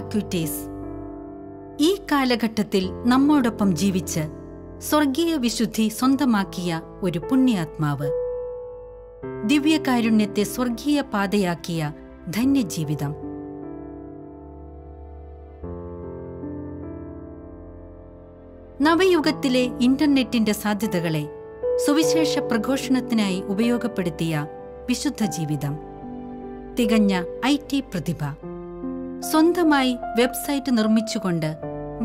അക്വിറ്റേസ് ഈ കാലഘട്ടത്തിൽ നമ്മോടൊപ്പം ജീവിച്ച് സ്വർഗീയ വിശുദ്ധി സ്വന്തമാക്കിയ ഒരു പുണ്യാത്മാവ് ദിവ്യകാരുണ്യത്തെ സ്വർഗീയ പാതയാക്കിയ ധന്യജീവിതം നവയുഗത്തിലെ ഇന്റർനെറ്റിന്റെ സാധ്യതകളെ സുവിശേഷ പ്രഘോഷണത്തിനായി ഉപയോഗപ്പെടുത്തിയ വിശുദ്ധ ജീവിതം തികഞ്ഞ ഐ ടി പ്രതിഭ സ്വന്തമായി വെബ്സൈറ്റ് നിർമ്മിച്ചുകൊണ്ട്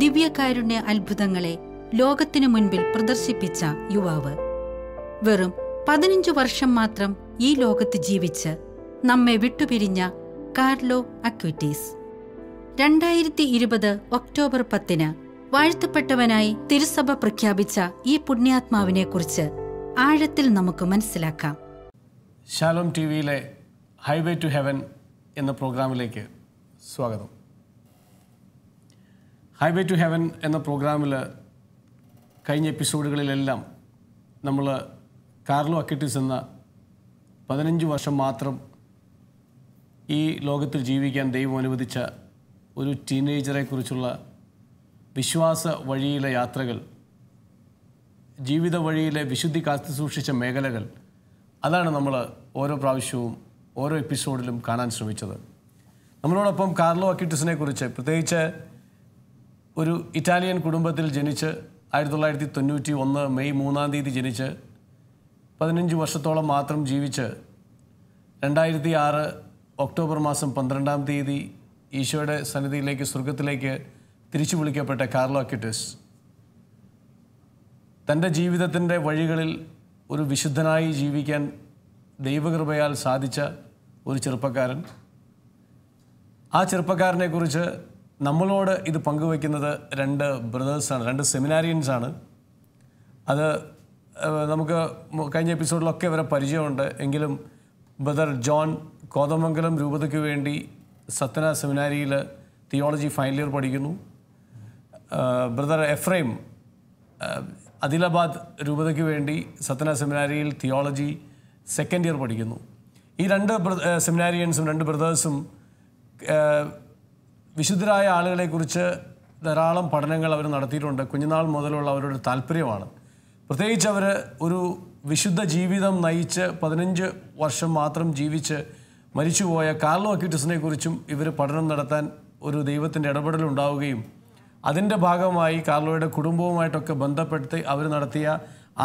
ദിവ്യകാരുണ്യ അത്ഭുതങ്ങളെ ലോകത്തിനു മുൻപിൽ പ്രദർശിപ്പിച്ച യുവാവ് വെറും പതിനഞ്ചു വർഷം മാത്രം ഈ ലോകത്ത് ജീവിച്ച് നമ്മെ വിട്ടുപിരിഞ്ഞ കാർലോ അക്വിറ്റീസ് രണ്ടായിരത്തി ഇരുപത് ഒക്ടോബർ പത്തിന് വാഴ്ത്തപ്പെട്ടവനായി തിരുസഭ പ്രഖ്യാപിച്ച ഈ പുണ്യാത്മാവിനെക്കുറിച്ച് ആഴത്തിൽ നമുക്ക് മനസ്സിലാക്കാം ഷാലോം ടി വിയിലെ ഹൈവേ ടു ഹെവൻ എന്ന പ്രോഗ്രാമിലേക്ക് സ്വാഗതം ഹൈവേ ടു ഹെവൻ എന്ന പ്രോഗ്രാമിൽ കഴിഞ്ഞ എപ്പിസോഡുകളിലെല്ലാം നമ്മൾ കാർലോ അക്കിറ്റിസ് എന്ന പതിനഞ്ച് വർഷം മാത്രം ഈ ലോകത്തിൽ ജീവിക്കാൻ ദൈവം അനുവദിച്ച ഒരു ടീനേജറെക്കുറിച്ചുള്ള വിശ്വാസ വഴിയിലെ യാത്രകൾ ജീവിത വഴിയിലെ വിശുദ്ധി കാത്തു സൂക്ഷിച്ച മേഖലകൾ അതാണ് നമ്മൾ ഓരോ പ്രാവശ്യവും ഓരോ എപ്പിസോഡിലും കാണാൻ ശ്രമിച്ചത് നമ്മളോടൊപ്പം കാർലോ അക്യൂട്ടിസിനെ കുറിച്ച് പ്രത്യേകിച്ച് ഒരു ഇറ്റാലിയൻ കുടുംബത്തിൽ ജനിച്ച് ആയിരത്തി തൊള്ളായിരത്തി തൊണ്ണൂറ്റി ഒന്ന് മെയ് മൂന്നാം തീയതി ജനിച്ച് പതിനഞ്ച് വർഷത്തോളം മാത്രം ജീവിച്ച് രണ്ടായിരത്തി ആറ് ഒക്ടോബർ മാസം പന്ത്രണ്ടാം തീയതി ഈശോയുടെ സന്നിധിയിലേക്ക് സ്വർഗത്തിലേക്ക് തിരിച്ചു വിളിക്കപ്പെട്ട കാർലോ അക്യൂട്ടിസ് തൻ്റെ ജീവിതത്തിൻ്റെ വഴികളിൽ ഒരു വിശുദ്ധനായി ജീവിക്കാൻ ദൈവകൃപയാൽ സാധിച്ച ഒരു ചെറുപ്പക്കാരൻ ആ ചെറുപ്പക്കാരനെ കുറിച്ച് നമ്മളോട് ഇത് പങ്കുവയ്ക്കുന്നത് രണ്ട് ബ്രദേഴ്സാണ് രണ്ട് സെമിനാരിയൻസാണ് അത് നമുക്ക് കഴിഞ്ഞ എപ്പിസോഡിലൊക്കെ ഇവരെ പരിചയമുണ്ട് എങ്കിലും ബ്രദർ ജോൺ കോതമംഗലം രൂപതയ്ക്ക് വേണ്ടി സത്യന സെമിനാരിയിൽ തിയോളജി ഫൈനൽ ഇയർ പഠിക്കുന്നു ബ്രദർ എഫ്രൈം അദിലാബാദ് രൂപതയ്ക്ക് വേണ്ടി സത്യന സെമിനാരിയിൽ തിയോളജി സെക്കൻഡ് ഇയർ പഠിക്കുന്നു ഈ രണ്ട് സെമിനാരിയൻസും രണ്ട് ബ്രദേഴ്സും വിശുദ്ധരായ ആളുകളെക്കുറിച്ച് ധാരാളം പഠനങ്ങൾ അവർ നടത്തിയിട്ടുണ്ട് കുഞ്ഞുനാൾ മുതലുള്ള അവരുടെ താല്പര്യമാണ് പ്രത്യേകിച്ച് അവർ ഒരു വിശുദ്ധ ജീവിതം നയിച്ച് പതിനഞ്ച് വർഷം മാത്രം ജീവിച്ച് മരിച്ചുപോയ കാർലോ അക്യൂറ്റസിനെ കുറിച്ചും ഇവർ പഠനം നടത്താൻ ഒരു ദൈവത്തിൻ്റെ ഇടപെടലുണ്ടാവുകയും അതിൻ്റെ ഭാഗമായി കാർലോയുടെ കുടുംബവുമായിട്ടൊക്കെ ബന്ധപ്പെടുത്തി അവർ നടത്തിയ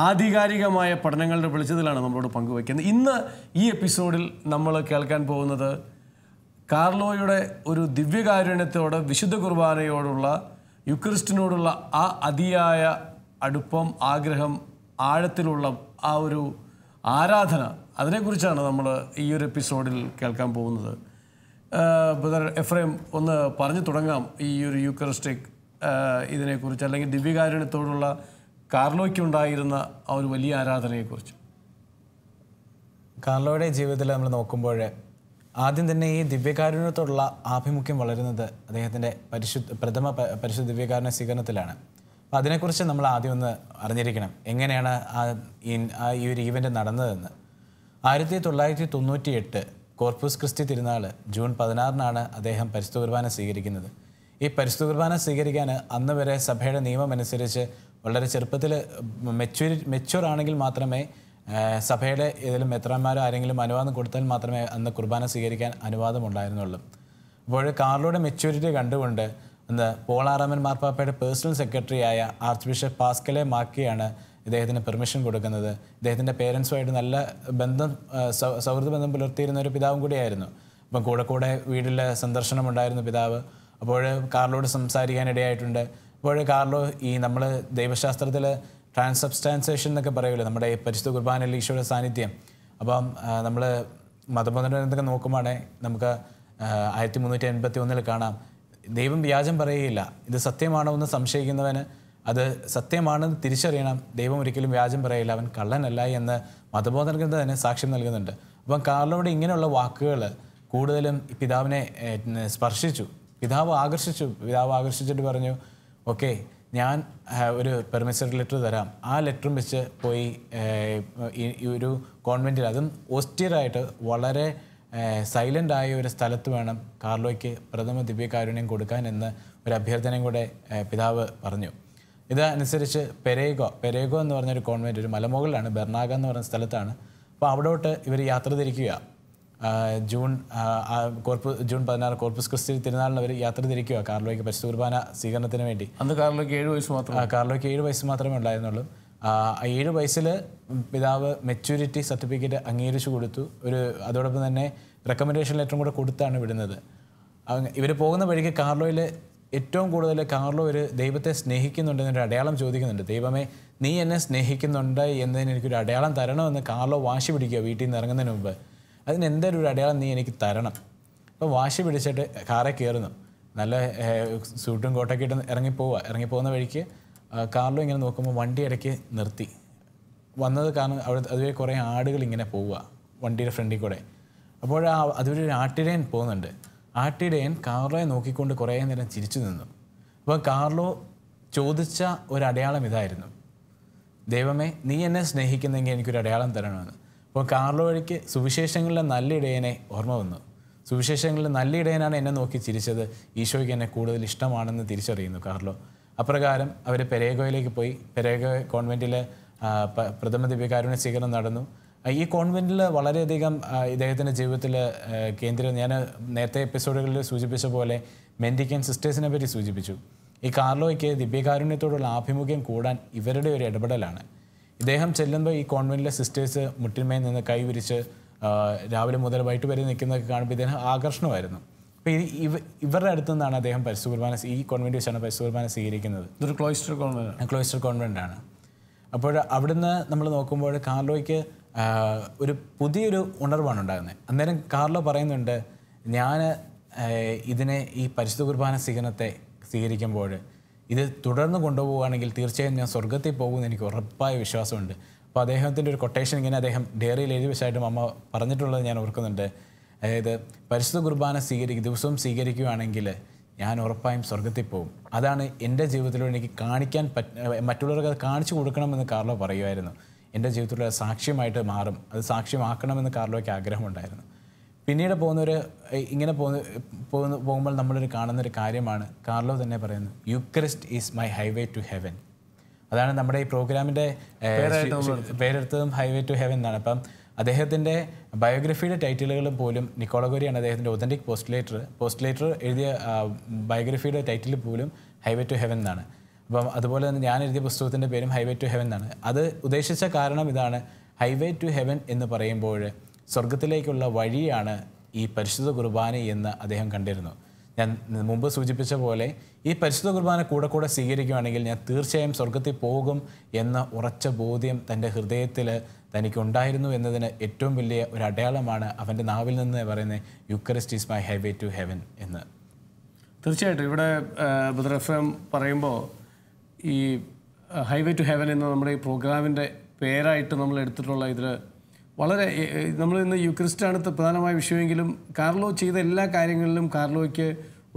ആധികാരികമായ പഠനങ്ങളുടെ വെളിച്ചത്തിലാണ് നമ്മളോട് പങ്കുവയ്ക്കുന്നത് ഇന്ന് ഈ എപ്പിസോഡിൽ നമ്മൾ കേൾക്കാൻ പോകുന്നത് കാർലോയുടെ ഒരു ദിവ്യകാരുണ്യത്തോട് വിശുദ്ധ കുർബാനയോടുള്ള യുക്രിസ്റ്റിനോടുള്ള ആ അതിയായ അടുപ്പം ആഗ്രഹം ആഴത്തിലുള്ള ആ ഒരു ആരാധന അതിനെക്കുറിച്ചാണ് നമ്മൾ ഈ ഒരു എപ്പിസോഡിൽ കേൾക്കാൻ പോകുന്നത് ബ്രദർ എഫ്രൈം ഒന്ന് പറഞ്ഞു തുടങ്ങാം ഈ ഒരു യൂക്കറിസ്റ്റിക് ഇതിനെക്കുറിച്ച് അല്ലെങ്കിൽ ദിവ്യകാരുണ്യത്തോടുള്ള കാർലോയ്ക്കുണ്ടായിരുന്ന ആ ഒരു വലിയ ആരാധനയെക്കുറിച്ച് കാർലോയുടെ ജീവിതത്തിൽ നമ്മൾ നോക്കുമ്പോൾ ആദ്യം തന്നെ ഈ ദിവ്യകാരുണ്യത്തോടുള്ള ആഭിമുഖ്യം വളരുന്നത് അദ്ദേഹത്തിൻ്റെ പരിശുദ്ധ പ്രഥമ പരിശുദ്ധ ദിവ്യകാരുണ്യ സ്വീകരണത്തിലാണ് അപ്പോൾ അതിനെക്കുറിച്ച് നമ്മൾ ആദ്യം ഒന്ന് അറിഞ്ഞിരിക്കണം എങ്ങനെയാണ് ആ ഈ ഒരു ഈവൻ്റ് നടന്നതെന്ന് ആയിരത്തി തൊള്ളായിരത്തി തൊണ്ണൂറ്റി എട്ട് കോർപ്പൂസ് ക്രിസ്തി തിരുനാൾ ജൂൺ പതിനാറിനാണ് അദ്ദേഹം പരിശുദ്ധ കുർബാന സ്വീകരിക്കുന്നത് ഈ പരിശുദ്ധ കുർബാന സ്വീകരിക്കാൻ അന്ന് വരെ സഭയുടെ നിയമമനുസരിച്ച് വളരെ ചെറുപ്പത്തിൽ മെച്യൂരി മെച്യൂർ ആണെങ്കിൽ മാത്രമേ സഭയുടെ ഏതെങ്കിലും മെത്രാന്മാരോ ആരെങ്കിലും അനുവാദം കൊടുത്താൽ മാത്രമേ അന്ന് കുർബാന സ്വീകരിക്കാൻ അനുവാദം ഉണ്ടായിരുന്നുള്ളൂ അപ്പോൾ കാർലോയുടെ മെച്യൂരിറ്റി കണ്ടുകൊണ്ട് അന്ന് പോളാറാമൻ മാർപ്പാപ്പയുടെ പേഴ്സണൽ സെക്രട്ടറിയായ ആർച്ച് ബിഷപ്പ് പാസ്കലെ മാക്കിയാണ് ഇദ്ദേഹത്തിന് പെർമിഷൻ കൊടുക്കുന്നത് ഇദ്ദേഹത്തിൻ്റെ പേരൻസുമായിട്ട് നല്ല ബന്ധം സൗഹൃദ ബന്ധം പുലർത്തിയിരുന്ന ഒരു പിതാവും കൂടിയായിരുന്നു അപ്പം കൂടെ കൂടെ വീട്ടിൽ സന്ദർശനം പിതാവ് അപ്പോൾ കാർലോട് സംസാരിക്കാൻ ഇടയായിട്ടുണ്ട് അപ്പോൾ കാർലോ ഈ നമ്മൾ ദൈവശാസ്ത്രത്തിൽ ട്രാൻസബ്സ്റ്റാൻസേഷൻ എന്നൊക്കെ പറയുമല്ലോ നമ്മുടെ പരിശുദ്ധ കുർബാനയിൽ ഈശോയുടെ സാന്നിധ്യം അപ്പം നമ്മൾ മതബോധനത്തൊക്കെ നോക്കുമ്പോഴേ നമുക്ക് ആയിരത്തി മുന്നൂറ്റി എൺപത്തി ഒന്നിൽ കാണാം ദൈവം വ്യാജം പറയുകയില്ല ഇത് സത്യമാണോ എന്ന് സംശയിക്കുന്നവന് അത് സത്യമാണെന്ന് തിരിച്ചറിയണം ദൈവം ഒരിക്കലും വ്യാജം പറയില്ല അവൻ കള്ളനല്ല എന്ന് മതബോധന ഗ്രന്ഥം തന്നെ സാക്ഷ്യം നൽകുന്നുണ്ട് അപ്പം കാർലോയുടെ ഇങ്ങനെയുള്ള വാക്കുകൾ കൂടുതലും പിതാവിനെ സ്പർശിച്ചു പിതാവ് ആകർഷിച്ചു പിതാവ് ആകർഷിച്ചിട്ട് പറഞ്ഞു ഓക്കെ ഞാൻ ഒരു പെർമിസറി ലെറ്റർ തരാം ആ ലെറ്ററും വെച്ച് പോയി ഈ ഒരു കോൺവെൻറ്റിൽ അതും ഒസ്റ്റിയറായിട്ട് വളരെ സൈലൻ്റ് ആയ ഒരു സ്ഥലത്ത് വേണം കാർലോയ്ക്ക് പ്രഥമ ദിവ്യകാരുണ്യം കൊടുക്കാൻ എന്ന് ഒരു അഭ്യർത്ഥനയും കൂടെ പിതാവ് പറഞ്ഞു ഇതനുസരിച്ച് പെരേഗോ പെരേഗോ എന്ന് പറഞ്ഞൊരു കോൺവെൻറ്റ് ഒരു മലമുകളിലാണ് ബെർണാഗ എന്ന് പറഞ്ഞ സ്ഥലത്താണ് അപ്പോൾ അവിടോട്ട് ഇവർ യാത്ര തിരിക്കുക ജൂൺ കോർപ്പ് ജൂൺ പതിനാറ് കോർപ്പസ് ക്രിസ്തി തിരുനാളിന് അവർ യാത്ര തിരിക്കുക കാർലോയ്ക്ക് പരിശുദ്ധ കുർബാന സ്വീകരണത്തിന് വേണ്ടി അന്ന് കാർലോയ്ക്ക് ഏഴ് വയസ്സ് മാത്രം കാർലോയ്ക്ക് ഏഴ് വയസ്സ് മാത്രമേ ഉണ്ടായിരുന്നുള്ളൂ ഏഴ് വയസ്സിൽ പിതാവ് മെച്യൂരിറ്റി സർട്ടിഫിക്കറ്റ് അംഗീകരിച്ചു കൊടുത്തു ഒരു അതോടൊപ്പം തന്നെ റെക്കമെൻഡേഷൻ ലെറ്ററും കൂടെ കൊടുത്താണ് വിടുന്നത് ഇവർ പോകുന്ന വഴിക്ക് കാർലോയിൽ ഏറ്റവും കൂടുതൽ കാർലോ ഒരു ദൈവത്തെ സ്നേഹിക്കുന്നുണ്ടെന്നൊരു അടയാളം ചോദിക്കുന്നുണ്ട് ദൈവമേ നീ എന്നെ സ്നേഹിക്കുന്നുണ്ട് എന്നതിന് എനിക്കൊരു അടയാളം തരണമെന്ന് കാർലോ വാശി പിടിക്കുക വീട്ടിൽ നിന്ന് ഇറങ്ങുന്നതിന് മുമ്പ് അതിന് എന്തൊരു അടയാളം നീ എനിക്ക് തരണം അപ്പോൾ വാശി പിടിച്ചിട്ട് കാറെ കയറുന്നു നല്ല സൂട്ടും കോട്ടൊക്കെ ഇട്ട് ഇറങ്ങിപ്പോവുക ഇറങ്ങിപ്പോകുന്ന വഴിക്ക് കാറിലും ഇങ്ങനെ നോക്കുമ്പോൾ വണ്ടി ഇടയ്ക്ക് നിർത്തി വന്നത് കാരണം അവിടെ അതുവരെ കുറേ ആടുകൾ ഇങ്ങനെ പോവുക വണ്ടിയുടെ ഫ്രണ്ടിൽ കൂടെ അപ്പോൾ ആ അതുവരെ ഒരു ആട്ടിടയൻ പോകുന്നുണ്ട് ആട്ടിടയൻ കാർലോയെ നോക്കിക്കൊണ്ട് കുറേ നേരം ചിരിച്ചു നിന്നു അപ്പോൾ കാർലോ ചോദിച്ച ഒരു അടയാളം ഇതായിരുന്നു ദൈവമേ നീ എന്നെ സ്നേഹിക്കുന്നെങ്കിൽ എനിക്കൊരു അടയാളം തരണമെന്ന് അപ്പോൾ കാർലോ വഴിക്ക് സുവിശേഷങ്ങളിലെ നല്ല ഇടയനെ ഓർമ്മ വന്നു സുവിശേഷങ്ങളിലെ നല്ല ഇടയനാണ് എന്നെ നോക്കി ചിരിച്ചത് ഈശോയ്ക്ക് എന്നെ കൂടുതൽ ഇഷ്ടമാണെന്ന് തിരിച്ചറിയുന്നു കാർലോ അപ്രകാരം അവർ പെരേഗോയിലേക്ക് പോയി പെരേഗോ കോൺവെൻറ്റിലെ പ്രഥമ ദിവ്യകാരുണ്യ സ്വീകരണം നടന്നു ഈ കോൺവെൻറ്റിൽ വളരെയധികം ഇദ്ദേഹത്തിൻ്റെ ജീവിതത്തിൽ കേന്ദ്രം ഞാൻ നേരത്തെ എപ്പിസോഡുകളിൽ സൂചിപ്പിച്ച പോലെ മെൻഡിക്കൻ സിസ്റ്റേഴ്സിനെ പറ്റി സൂചിപ്പിച്ചു ഈ കാർലോയ്ക്ക് ദിവ്യകാരുണ്യത്തോടുള്ള ആഭിമുഖ്യം കൂടാൻ ഇവരുടെ ഒരു ഇടപെടലാണ് ഇദ്ദേഹം ചെല്ലുമ്പോൾ ഈ കോൺവെൻറ്റിലെ സിസ്റ്റേഴ്സ് മുട്ടിന്മേൽ നിന്ന് കൈവിരിച്ച് രാവിലെ മുതൽ വൈകിട്ട് വരെ നിൽക്കുന്നതൊക്കെ കാണുമ്പോൾ ഇദ്ദേഹം ആകർഷണമായിരുന്നു അപ്പോൾ ഇത് ഇവ ഇവരുടെ അടുത്ത് നിന്നാണ് അദ്ദേഹം പരിശുകുർബാന ഈ കോൺവെൻറ്റ് വെച്ചാണ് പരിശുകുർബാന സ്വീകരിക്കുന്നത് ഇതൊരു ക്ലോയിസ്റ്റർ കോൺവെൻറ്റ് ക്ലോയിസ്റ്റർ കോൺവെൻ്റ് ആണ് അപ്പോൾ അവിടുന്ന് നമ്മൾ നോക്കുമ്പോൾ കാർലോയ്ക്ക് ഒരു പുതിയൊരു ഉണർവാണ് ഉണ്ടാകുന്നത് അന്നേരം കാർലോ പറയുന്നുണ്ട് ഞാൻ ഇതിനെ ഈ പരിശുദ്ധ കുർബാന സ്വീകരണത്തെ സ്വീകരിക്കുമ്പോൾ ഇത് തുടർന്ന് കൊണ്ടുപോവുകയാണെങ്കിൽ തീർച്ചയായും ഞാൻ സ്വർഗത്തിൽ പോകുമെന്ന് എനിക്ക് ഉറപ്പായ വിശ്വാസമുണ്ട് അപ്പോൾ അദ്ദേഹത്തിൻ്റെ ഒരു കൊട്ടേഷൻ ഇങ്ങനെ അദ്ദേഹം ഡയറിയിൽ എഴുതി വെച്ചായിട്ടും അമ്മ പറഞ്ഞിട്ടുള്ളത് ഞാൻ ഓർക്കുന്നുണ്ട് അതായത് പരിശുദ്ധ കുർബാന സ്വീകരിക്കും ദിവസവും സ്വീകരിക്കുകയാണെങ്കിൽ ഞാൻ ഉറപ്പായും സ്വർഗത്തിൽ പോകും അതാണ് എൻ്റെ ജീവിതത്തിലൂടെ എനിക്ക് കാണിക്കാൻ പറ്റ മറ്റുള്ളവർക്ക് അത് കാണിച്ചു കൊടുക്കണമെന്ന് കാർലോ പറയുമായിരുന്നു എൻ്റെ ജീവിതത്തിലൂടെ സാക്ഷ്യമായിട്ട് മാറും അത് സാക്ഷ്യമാക്കണമെന്ന് കാർലോയ്ക്ക് ആഗ്രഹമുണ്ടായിരുന്നു പിന്നീട് പോകുന്നവർ ഇങ്ങനെ പോകുന്ന പോകുന്ന പോകുമ്പോൾ നമ്മളൊരു കാണുന്നൊരു കാര്യമാണ് കാർലോ തന്നെ പറയുന്നത് Eucharist is my highway to heaven അതാണ് നമ്മുടെ ഈ പ്രോഗ്രാമിൻ്റെ പേരെടുത്തതും ഹൈവേ ടു ഹെവൻ എന്നാണ് അപ്പം അദ്ദേഹത്തിൻ്റെ ബയോഗ്രഫിയുടെ ടൈറ്റിലുകൾ പോലും നിക്കോളഗോരിയാണ് അദ്ദേഹത്തിൻ്റെ ഒതൻറ്റിക് പോസ്റ്റ് പോസ്റ്റുലേറ്റർ എഴുതിയ ബയോഗ്രഫിയുടെ ടൈറ്റിൽ പോലും ഹൈവേ ടു ഹെവൻ എന്നാണ് അപ്പം അതുപോലെ തന്നെ ഞാൻ എഴുതിയ പുസ്തകത്തിൻ്റെ പേരും ഹൈവേ ടു ഹെവൻ എന്നാണ് അത് ഉദ്ദേശിച്ച കാരണം ഇതാണ് ഹൈവേ ടു ഹെവൻ എന്ന് പറയുമ്പോൾ സ്വർഗത്തിലേക്കുള്ള വഴിയാണ് ഈ പരിശുദ്ധ കുർബാന എന്ന് അദ്ദേഹം കണ്ടിരുന്നു ഞാൻ മുമ്പ് സൂചിപ്പിച്ച പോലെ ഈ പരിശുദ്ധ കുർബാന കൂടെ കൂടെ സ്വീകരിക്കുകയാണെങ്കിൽ ഞാൻ തീർച്ചയായും സ്വർഗത്തിൽ പോകും എന്ന ഉറച്ച ബോധ്യം തൻ്റെ ഹൃദയത്തിൽ തനിക്കുണ്ടായിരുന്നു എന്നതിന് ഏറ്റവും വലിയ ഒരു അടയാളമാണ് അവൻ്റെ നാവിൽ നിന്ന് പറയുന്നത് Eucharist is my highway to heaven എന്ന് തീർച്ചയായിട്ടും ഇവിടെ ബദ്രഫം പറയുമ്പോൾ ഈ ഹൈവേ ടു ഹെവൻ എന്ന നമ്മുടെ ഈ പ്രോഗ്രാമിൻ്റെ പേരായിട്ട് നമ്മൾ എടുത്തിട്ടുള്ള ഇതിൽ വളരെ നമ്മൾ ഇന്ന് ആണ് പ്രധാനമായ വിഷയമെങ്കിലും കാർലോ ചെയ്ത എല്ലാ കാര്യങ്ങളിലും കാർലോയ്ക്ക്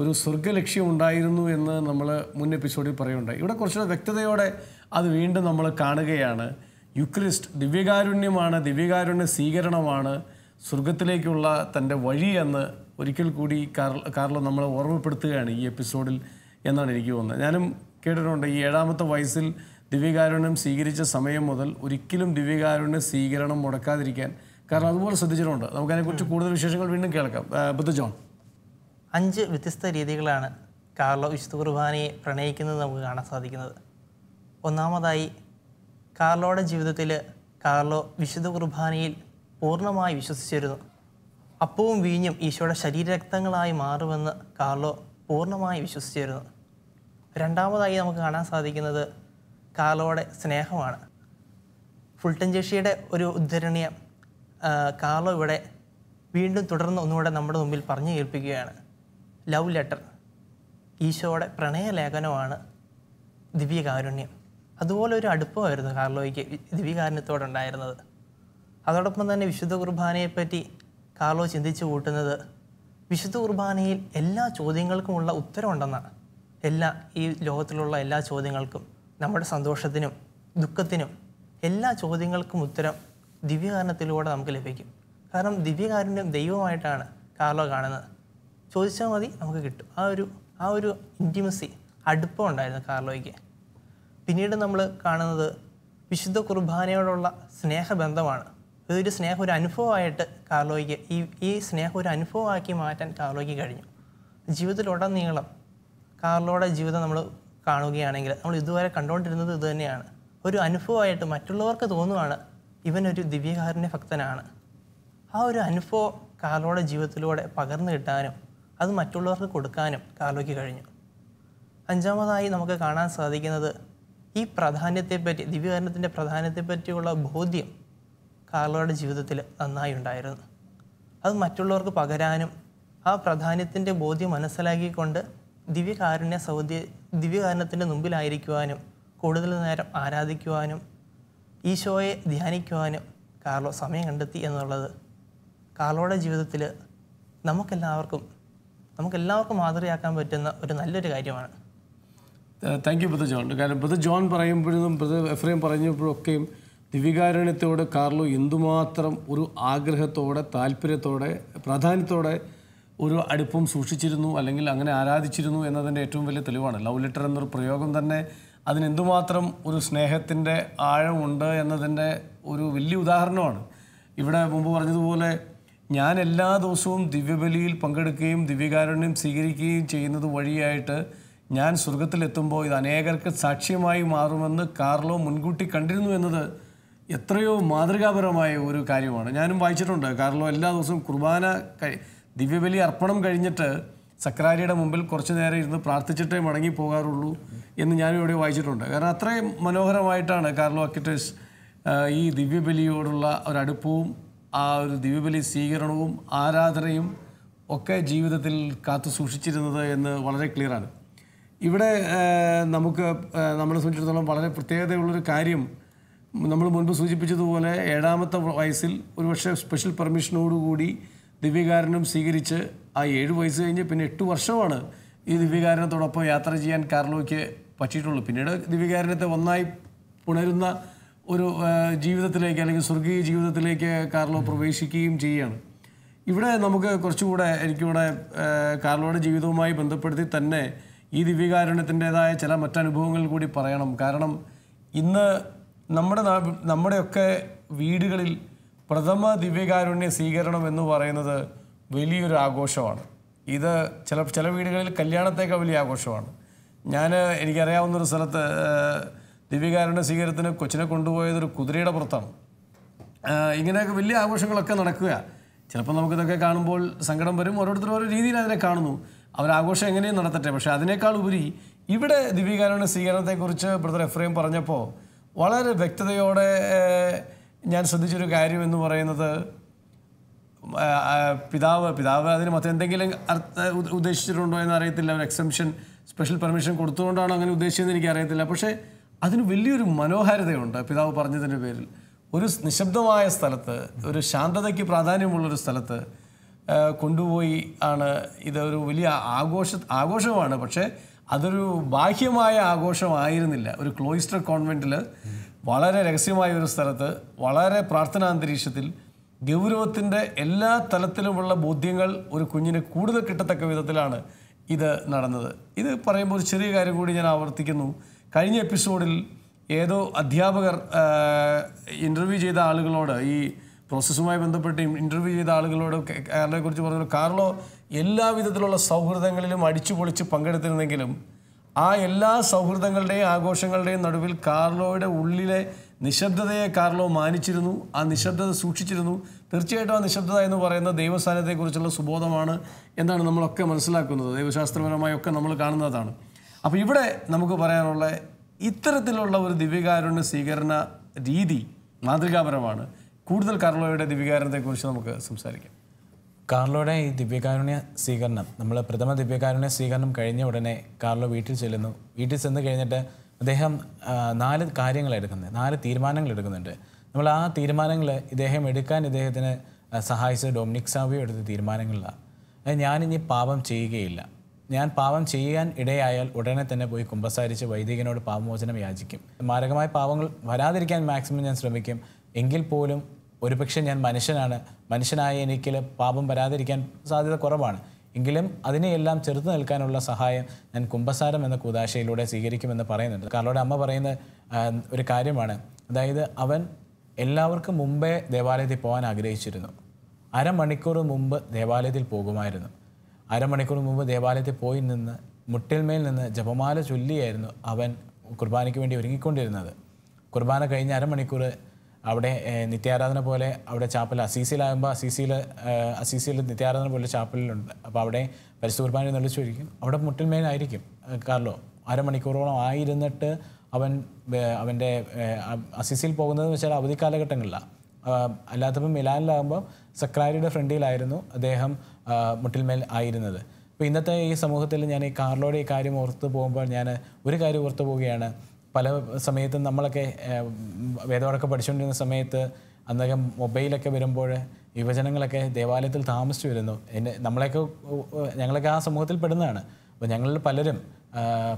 ഒരു സ്വർഗലക്ഷ്യം ഉണ്ടായിരുന്നു എന്ന് നമ്മൾ മുൻ എപ്പിസോഡിൽ പറയുണ്ടായി ഇവിടെ കുറച്ചുകൂടെ വ്യക്തതയോടെ അത് വീണ്ടും നമ്മൾ കാണുകയാണ് യുക്രിസ്റ്റ് ദിവ്യകാരുണ്യമാണ് ദിവ്യകാരുണ്യ സ്വീകരണമാണ് സ്വർഗത്തിലേക്കുള്ള തൻ്റെ വഴിയെന്ന് ഒരിക്കൽ കൂടി കാർ കാർലോ നമ്മളെ ഓർമ്മപ്പെടുത്തുകയാണ് ഈ എപ്പിസോഡിൽ എന്നാണ് എനിക്ക് തോന്നുന്നത് ഞാനും കേട്ടിട്ടുണ്ട് ഈ ഏഴാമത്തെ വയസ്സിൽ ദിവ്യകാരുണ്യം സ്വീകരിച്ച സമയം മുതൽ ഒരിക്കലും ദിവ്യകാരുണ്യ സ്വീകരണം മുടക്കാതിരിക്കാൻ കാരണം അതുപോലെ ശ്രദ്ധിച്ചിട്ടുണ്ട് നമുക്കതിനെക്കുറിച്ച് കൂടുതൽ വിശേഷങ്ങൾ വീണ്ടും കേൾക്കാം ബുദ്ധ ജോൺ അഞ്ച് വ്യത്യസ്ത രീതികളാണ് കാർലോ വിശുദ്ധ കുർബാനയെ പ്രണയിക്കുന്നത് നമുക്ക് കാണാൻ സാധിക്കുന്നത് ഒന്നാമതായി കാർലോയുടെ ജീവിതത്തിൽ കാർലോ വിശുദ്ധ കുർബാനയിൽ പൂർണ്ണമായി വിശ്വസിച്ചിരുന്നു അപ്പവും വീഞ്ഞും ഈശോയുടെ ശരീരരക്തങ്ങളായി മാറുമെന്ന് കാർലോ പൂർണ്ണമായി വിശ്വസിച്ചിരുന്നു രണ്ടാമതായി നമുക്ക് കാണാൻ സാധിക്കുന്നത് കാർലോയുടെ സ്നേഹമാണ് ഫുൾട്ടൻ ജേഷിയുടെ ഒരു ഉദ്ധരണിയ കാർലോ ഇവിടെ വീണ്ടും തുടർന്ന് ഒന്നുകൂടെ നമ്മുടെ മുമ്പിൽ പറഞ്ഞു കേൾപ്പിക്കുകയാണ് ലവ് ലെറ്റർ ഈശോയുടെ പ്രണയലേഖനമാണ് ദിവ്യകാരുണ്യം അതുപോലെ ഒരു അടുപ്പമായിരുന്നു കാർലോയ്ക്ക് ദിവ്യകാരുണ്യത്തോടുണ്ടായിരുന്നത് അതോടൊപ്പം തന്നെ വിശുദ്ധ കുർബാനയെപ്പറ്റി കാർലോ ചിന്തിച്ചു കൂട്ടുന്നത് വിശുദ്ധ കുർബാനയിൽ എല്ലാ ചോദ്യങ്ങൾക്കുമുള്ള ഉത്തരമുണ്ടെന്നാണ് എല്ലാ ഈ ലോകത്തിലുള്ള എല്ലാ ചോദ്യങ്ങൾക്കും നമ്മുടെ സന്തോഷത്തിനും ദുഃഖത്തിനും എല്ലാ ചോദ്യങ്ങൾക്കും ഉത്തരം ദിവ്യകാരണത്തിലൂടെ നമുക്ക് ലഭിക്കും കാരണം ദിവ്യകാരുണ്യം ദൈവമായിട്ടാണ് കാർലോ കാണുന്നത് ചോദിച്ചാൽ മതി നമുക്ക് കിട്ടും ആ ഒരു ആ ഒരു ഇൻറ്റിമസി അടുപ്പം ഉണ്ടായിരുന്നു കാർലോയ്ക്ക് പിന്നീട് നമ്മൾ കാണുന്നത് വിശുദ്ധ കുർബാനയോടുള്ള സ്നേഹബന്ധമാണ് ഇതൊരു സ്നേഹം ഒരു അനുഭവമായിട്ട് കാർലോയ്ക്ക് ഈ ഈ സ്നേഹം ഒരു അനുഭവമാക്കി മാറ്റാൻ കാർലോയ്ക്ക് കഴിഞ്ഞു ജീവിതത്തിലുടനീളം കാർലോയുടെ ജീവിതം നമ്മൾ കാണുകയാണെങ്കിൽ നമ്മൾ ഇതുവരെ കണ്ടുകൊണ്ടിരുന്നത് ഇതുതന്നെയാണ് ഒരു അനുഭവമായിട്ട് മറ്റുള്ളവർക്ക് തോന്നുവാണ് ഇവനൊരു ദിവ്യകാരുണ്യ ഭക്തനാണ് ആ ഒരു അനുഭവം കാർലോയുടെ ജീവിതത്തിലൂടെ പകർന്നു കിട്ടാനും അത് മറ്റുള്ളവർക്ക് കൊടുക്കാനും കാർലോയ്ക്ക് കഴിഞ്ഞു അഞ്ചാമതായി നമുക്ക് കാണാൻ സാധിക്കുന്നത് ഈ പ്രാധാന്യത്തെപ്പറ്റി ദിവ്യകാരണത്തിൻ്റെ പ്രാധാന്യത്തെപ്പറ്റിയുള്ള ബോധ്യം കാർലോയുടെ ജീവിതത്തിൽ നന്നായി ഉണ്ടായിരുന്നു അത് മറ്റുള്ളവർക്ക് പകരാനും ആ പ്രാധാന്യത്തിൻ്റെ ബോധ്യം മനസ്സിലാക്കിക്കൊണ്ട് ദിവ്യകാരുണ്യ സൗദ്യ ദിവ്യകാരണത്തിൻ്റെ മുമ്പിലായിരിക്കുവാനും കൂടുതൽ നേരം ആരാധിക്കുവാനും ഈശോയെ ധ്യാനിക്കുവാനും കാർലോ സമയം കണ്ടെത്തി എന്നുള്ളത് കാർലോയുടെ ജീവിതത്തിൽ നമുക്കെല്ലാവർക്കും നമുക്കെല്ലാവർക്കും മാതൃകയാക്കാൻ പറ്റുന്ന ഒരു നല്ലൊരു കാര്യമാണ് താങ്ക് യു ബ്രദർ ജോൺ കാരണം ബ്രദർ ജോൺ പറയുമ്പോഴും ബ്രദർ എഫ്രൈം പറഞ്ഞപ്പോഴൊക്കെയും ദിവികാരുണ്യത്തോട് കാർലോ എന്തുമാത്രം ഒരു ആഗ്രഹത്തോടെ താല്പര്യത്തോടെ പ്രാധാന്യത്തോടെ ഒരു അടുപ്പും സൂക്ഷിച്ചിരുന്നു അല്ലെങ്കിൽ അങ്ങനെ ആരാധിച്ചിരുന്നു എന്നതിൻ്റെ ഏറ്റവും വലിയ തെളിവാണ് ലവ് ലെറ്റർ എന്നൊരു പ്രയോഗം തന്നെ അതിനെന്തുമാത്രം ഒരു സ്നേഹത്തിൻ്റെ ആഴമുണ്ട് എന്നതിൻ്റെ ഒരു വലിയ ഉദാഹരണമാണ് ഇവിടെ മുമ്പ് പറഞ്ഞതുപോലെ ഞാൻ എല്ലാ ദിവസവും ദിവ്യബലിയിൽ പങ്കെടുക്കുകയും ദിവ്യകാരുണ്യം സ്വീകരിക്കുകയും ചെയ്യുന്നത് വഴിയായിട്ട് ഞാൻ സ്വർഗത്തിലെത്തുമ്പോൾ ഇത് അനേകർക്ക് സാക്ഷ്യമായി മാറുമെന്ന് കാർലോ മുൻകൂട്ടി കണ്ടിരുന്നു എന്നത് എത്രയോ മാതൃകാപരമായ ഒരു കാര്യമാണ് ഞാനും വായിച്ചിട്ടുണ്ട് കാർലോ എല്ലാ ദിവസവും കുർബാന ദിവ്യബലി അർപ്പണം കഴിഞ്ഞിട്ട് സക്രാരിയുടെ മുമ്പിൽ കുറച്ചു നേരം ഇരുന്ന് പ്രാർത്ഥിച്ചിട്ടേ മടങ്ങി പോകാറുള്ളൂ എന്ന് ഞാനും ഇവിടെ വായിച്ചിട്ടുണ്ട് കാരണം അത്രയും മനോഹരമായിട്ടാണ് കാർലോ അക്കിറ്റേഴ്സ് ഈ ദിവ്യബലിയോടുള്ള ഒരടുപ്പവും ആ ഒരു ദിവ്യബലി സ്വീകരണവും ആരാധനയും ഒക്കെ ജീവിതത്തിൽ കാത്തു സൂക്ഷിച്ചിരുന്നത് എന്ന് വളരെ ക്ലിയറാണ് ഇവിടെ നമുക്ക് നമ്മളെ സംബന്ധിച്ചിടത്തോളം വളരെ പ്രത്യേകതയുള്ളൊരു കാര്യം നമ്മൾ മുൻപ് സൂചിപ്പിച്ചതുപോലെ ഏഴാമത്തെ വയസ്സിൽ ഒരുപക്ഷെ സ്പെഷ്യൽ പെർമിഷനോടുകൂടി കൂടി ദിവ്യകാരനും സ്വീകരിച്ച് ആ ഏഴ് വയസ്സ് കഴിഞ്ഞ് പിന്നെ എട്ട് വർഷമാണ് ഈ ദിവ്യകാരനത്തോടൊപ്പം യാത്ര ചെയ്യാൻ കാർലോയ്ക്ക് പറ്റിയിട്ടുള്ളൂ പിന്നീട് ദിവ്യകാരനത്തെ ഒന്നായി പുണരുന്ന ഒരു ജീവിതത്തിലേക്ക് അല്ലെങ്കിൽ സ്വർഗീയ ജീവിതത്തിലേക്ക് കാർലോ പ്രവേശിക്കുകയും ചെയ്യുകയാണ് ഇവിടെ നമുക്ക് കുറച്ചുകൂടെ എനിക്കിവിടെ കാർലോയുടെ ജീവിതവുമായി ബന്ധപ്പെടുത്തി തന്നെ ഈ ദിവ്യകാരണത്തിൻ്റെതായ ചില മറ്റനുഭവങ്ങൾ കൂടി പറയണം കാരണം ഇന്ന് നമ്മുടെ നമ്മുടെയൊക്കെ വീടുകളിൽ പ്രഥമ ദിവ്യകാരുണ്യ സ്വീകരണം എന്ന് പറയുന്നത് വലിയൊരു ആഘോഷമാണ് ഇത് ചില ചില വീടുകളിൽ കല്യാണത്തേക്കാൾ വലിയ ആഘോഷമാണ് ഞാൻ എനിക്കറിയാവുന്നൊരു സ്ഥലത്ത് ദിവ്യകാരുണ്യ സ്വീകരണത്തിന് കൊച്ചിനെ കൊണ്ടുപോയത് ഒരു കുതിരയുടെ പുറത്താണ് ഇങ്ങനെയൊക്കെ വലിയ ആഘോഷങ്ങളൊക്കെ നടക്കുക ചിലപ്പോൾ നമുക്കിതൊക്കെ കാണുമ്പോൾ സങ്കടം വരും ഓരോരുത്തർ ഓരോ രീതിയിൽ അതിനെ കാണുന്നു അവരാഘോഷം എങ്ങനെയും നടത്തട്ടെ പക്ഷേ അതിനേക്കാൾ ഉപരി ഇവിടെ ദിവ്യകാരുണ്യ സ്വീകരണത്തെക്കുറിച്ച് ബ്രദർ എഫ്രൈം പറഞ്ഞപ്പോൾ വളരെ വ്യക്തതയോടെ ഞാൻ ശ്രദ്ധിച്ചൊരു കാര്യം എന്ന് പറയുന്നത് പിതാവ് പിതാവ് അതിന് എന്തെങ്കിലും അർത്ഥ ഉദ്ദേശിച്ചിട്ടുണ്ടോ എന്ന് അറിയത്തില്ല ഒരു എക്സംഷൻ സ്പെഷ്യൽ പെർമിഷൻ കൊടുത്തുകൊണ്ടാണ് അങ്ങനെ ഉദ്ദേശിച്ചതെന്ന് എനിക്ക് അറിയത്തില്ല പക്ഷേ അതിന് വലിയൊരു മനോഹാരിതയുണ്ട് പിതാവ് പറഞ്ഞതിൻ്റെ പേരിൽ ഒരു നിശബ്ദമായ സ്ഥലത്ത് ഒരു ശാന്തതയ്ക്ക് പ്രാധാന്യമുള്ളൊരു സ്ഥലത്ത് കൊണ്ടുപോയി ആണ് ഇതൊരു വലിയ ആഘോഷ ആഘോഷമാണ് പക്ഷേ അതൊരു ബാഹ്യമായ ആഘോഷമായിരുന്നില്ല ഒരു ക്ലോയിസ്റ്റർ കോൺവെൻറ്റിൽ വളരെ രഹസ്യമായ ഒരു സ്ഥലത്ത് വളരെ പ്രാർത്ഥനാന്തരീക്ഷത്തിൽ ഗൗരവത്തിൻ്റെ എല്ലാ തലത്തിലുമുള്ള ബോധ്യങ്ങൾ ഒരു കുഞ്ഞിന് കൂടുതൽ കിട്ടത്തക്ക വിധത്തിലാണ് ഇത് നടന്നത് ഇത് പറയുമ്പോൾ ഒരു ചെറിയ കാര്യം കൂടി ഞാൻ ആവർത്തിക്കുന്നു കഴിഞ്ഞ എപ്പിസോഡിൽ ഏതോ അധ്യാപകർ ഇൻ്റർവ്യൂ ചെയ്ത ആളുകളോട് ഈ പ്രോസസ്സുമായി ബന്ധപ്പെട്ട് ഇൻ്റർവ്യൂ ചെയ്ത ആളുകളോട് കാർലോയെക്കുറിച്ച് പറഞ്ഞു കാർലോ എല്ലാവിധത്തിലുള്ള സൗഹൃദങ്ങളിലും അടിച്ചു പൊളിച്ച് പങ്കെടുത്തിരുന്നെങ്കിലും ആ എല്ലാ സൗഹൃദങ്ങളുടെയും ആഘോഷങ്ങളുടെയും നടുവിൽ കാർലോയുടെ ഉള്ളിലെ നിശബ്ദതയെ കാർലോ മാനിച്ചിരുന്നു ആ നിശബ്ദത സൂക്ഷിച്ചിരുന്നു തീർച്ചയായിട്ടും ആ നിശബ്ദത എന്ന് പറയുന്ന ദൈവസ്ഥാനത്തെക്കുറിച്ചുള്ള സുബോധമാണ് എന്നാണ് നമ്മളൊക്കെ മനസ്സിലാക്കുന്നത് ദൈവശാസ്ത്രപരമായൊക്കെ നമ്മൾ കാണുന്നതാണ് അപ്പോൾ ഇവിടെ നമുക്ക് പറയാനുള്ള ഇത്തരത്തിലുള്ള ഒരു ദിവ്യകാരുണ്യ സ്വീകരണ രീതി മാതൃകാപരമാണ് കൂടുതൽ കാർലോയുടെ ദിവ്യകാരണത്തെക്കുറിച്ച് നമുക്ക് സംസാരിക്കാം കാർലോയുടെ ഈ ദിവ്യകാരുണ്യ സ്വീകരണം നമ്മൾ പ്രഥമ ദിവ്യകാരുണ്യ സ്വീകരണം കഴിഞ്ഞ ഉടനെ കാർലോ വീട്ടിൽ ചെല്ലുന്നു വീട്ടിൽ ചെന്ന് കഴിഞ്ഞിട്ട് അദ്ദേഹം നാല് കാര്യങ്ങൾ എടുക്കുന്നത് നാല് തീരുമാനങ്ങൾ എടുക്കുന്നുണ്ട് നമ്മൾ ആ തീരുമാനങ്ങൾ ഇദ്ദേഹം എടുക്കാൻ ഇദ്ദേഹത്തിന് സഹായിച്ച ഡൊമിനിക് സാവിയോ എടുത്ത തീരുമാനങ്ങളിലാണ് ഞാനിനി പാപം ചെയ്യുകയില്ല ഞാൻ പാപം ചെയ്യാൻ ഇടയായാൽ ഉടനെ തന്നെ പോയി കുമ്പസാരിച്ച് വൈദികനോട് പാപമോചനം യാചിക്കും മാരകമായ പാപങ്ങൾ വരാതിരിക്കാൻ മാക്സിമം ഞാൻ ശ്രമിക്കും എങ്കിൽ പോലും ഒരുപക്ഷെ ഞാൻ മനുഷ്യനാണ് മനുഷ്യനായ എനിക്ക് പാപം വരാതിരിക്കാൻ സാധ്യത കുറവാണ് എങ്കിലും അതിനെയെല്ലാം ചെറുത്തു നിൽക്കാനുള്ള സഹായം ഞാൻ കുംഭസാരം എന്ന കൂതാശയിലൂടെ സ്വീകരിക്കുമെന്ന് പറയുന്നുണ്ട് കാർലോടെ അമ്മ പറയുന്ന ഒരു കാര്യമാണ് അതായത് അവൻ എല്ലാവർക്കും മുമ്പേ ദേവാലയത്തിൽ പോകാൻ ആഗ്രഹിച്ചിരുന്നു അരമണിക്കൂർ മുമ്പ് ദേവാലയത്തിൽ പോകുമായിരുന്നു അരമണിക്കൂർ മുമ്പ് ദേവാലയത്തിൽ പോയി നിന്ന് മുട്ടിൽമേൽ നിന്ന് ജപമാല ചൊല്ലിയായിരുന്നു അവൻ കുർബാനയ്ക്ക് വേണ്ടി ഒരുങ്ങിക്കൊണ്ടിരുന്നത് കുർബാന കഴിഞ്ഞ് അരമണിക്കൂർ അവിടെ നിത്യാരാധന പോലെ അവിടെ ചാപ്പൽ അസീസിലാകുമ്പോൾ അസീസിയിൽ അസീസിയിൽ നിത്യാരാധന പോലെ ചാപ്പലിലുണ്ട് അപ്പോൾ അവിടെ പരിശുദ്ധ നിളിച്ചു വരിക്കും അവിടെ മുട്ടിന്മേനായിരിക്കും കാർലോ അരമണിക്കൂറോളം ആയിരുന്നിട്ട് അവൻ അവൻ്റെ അസീസിൽ പോകുന്നതെന്ന് വെച്ചാൽ അവധി കാലഘട്ടങ്ങളിലാണ് അല്ലാത്തപ്പം മിലാനിലാകുമ്പോൾ സക്രാരിയുടെ ഫ്രണ്ടിലായിരുന്നു അദ്ദേഹം മുട്ടിൽമേൽ ആയിരുന്നത് അപ്പോൾ ഇന്നത്തെ ഈ സമൂഹത്തിൽ ഞാൻ ഈ കാർലോയുടെ ഈ കാര്യം ഓർത്ത് പോകുമ്പോൾ ഞാൻ ഒരു കാര്യം ഓർത്ത് പോവുകയാണ് പല സമയത്തും നമ്മളൊക്കെ വേദമൊക്കെ പഠിച്ചുകൊണ്ടിരുന്ന സമയത്ത് അന്നേരം മൊബൈലൊക്കെ വരുമ്പോൾ യുവജനങ്ങളൊക്കെ ദേവാലയത്തിൽ താമസിച്ചു വരുന്നു എൻ്റെ നമ്മളെയൊക്കെ ഞങ്ങളൊക്കെ ആ സമൂഹത്തിൽ പെടുന്നതാണ് അപ്പോൾ ഞങ്ങളിൽ പലരും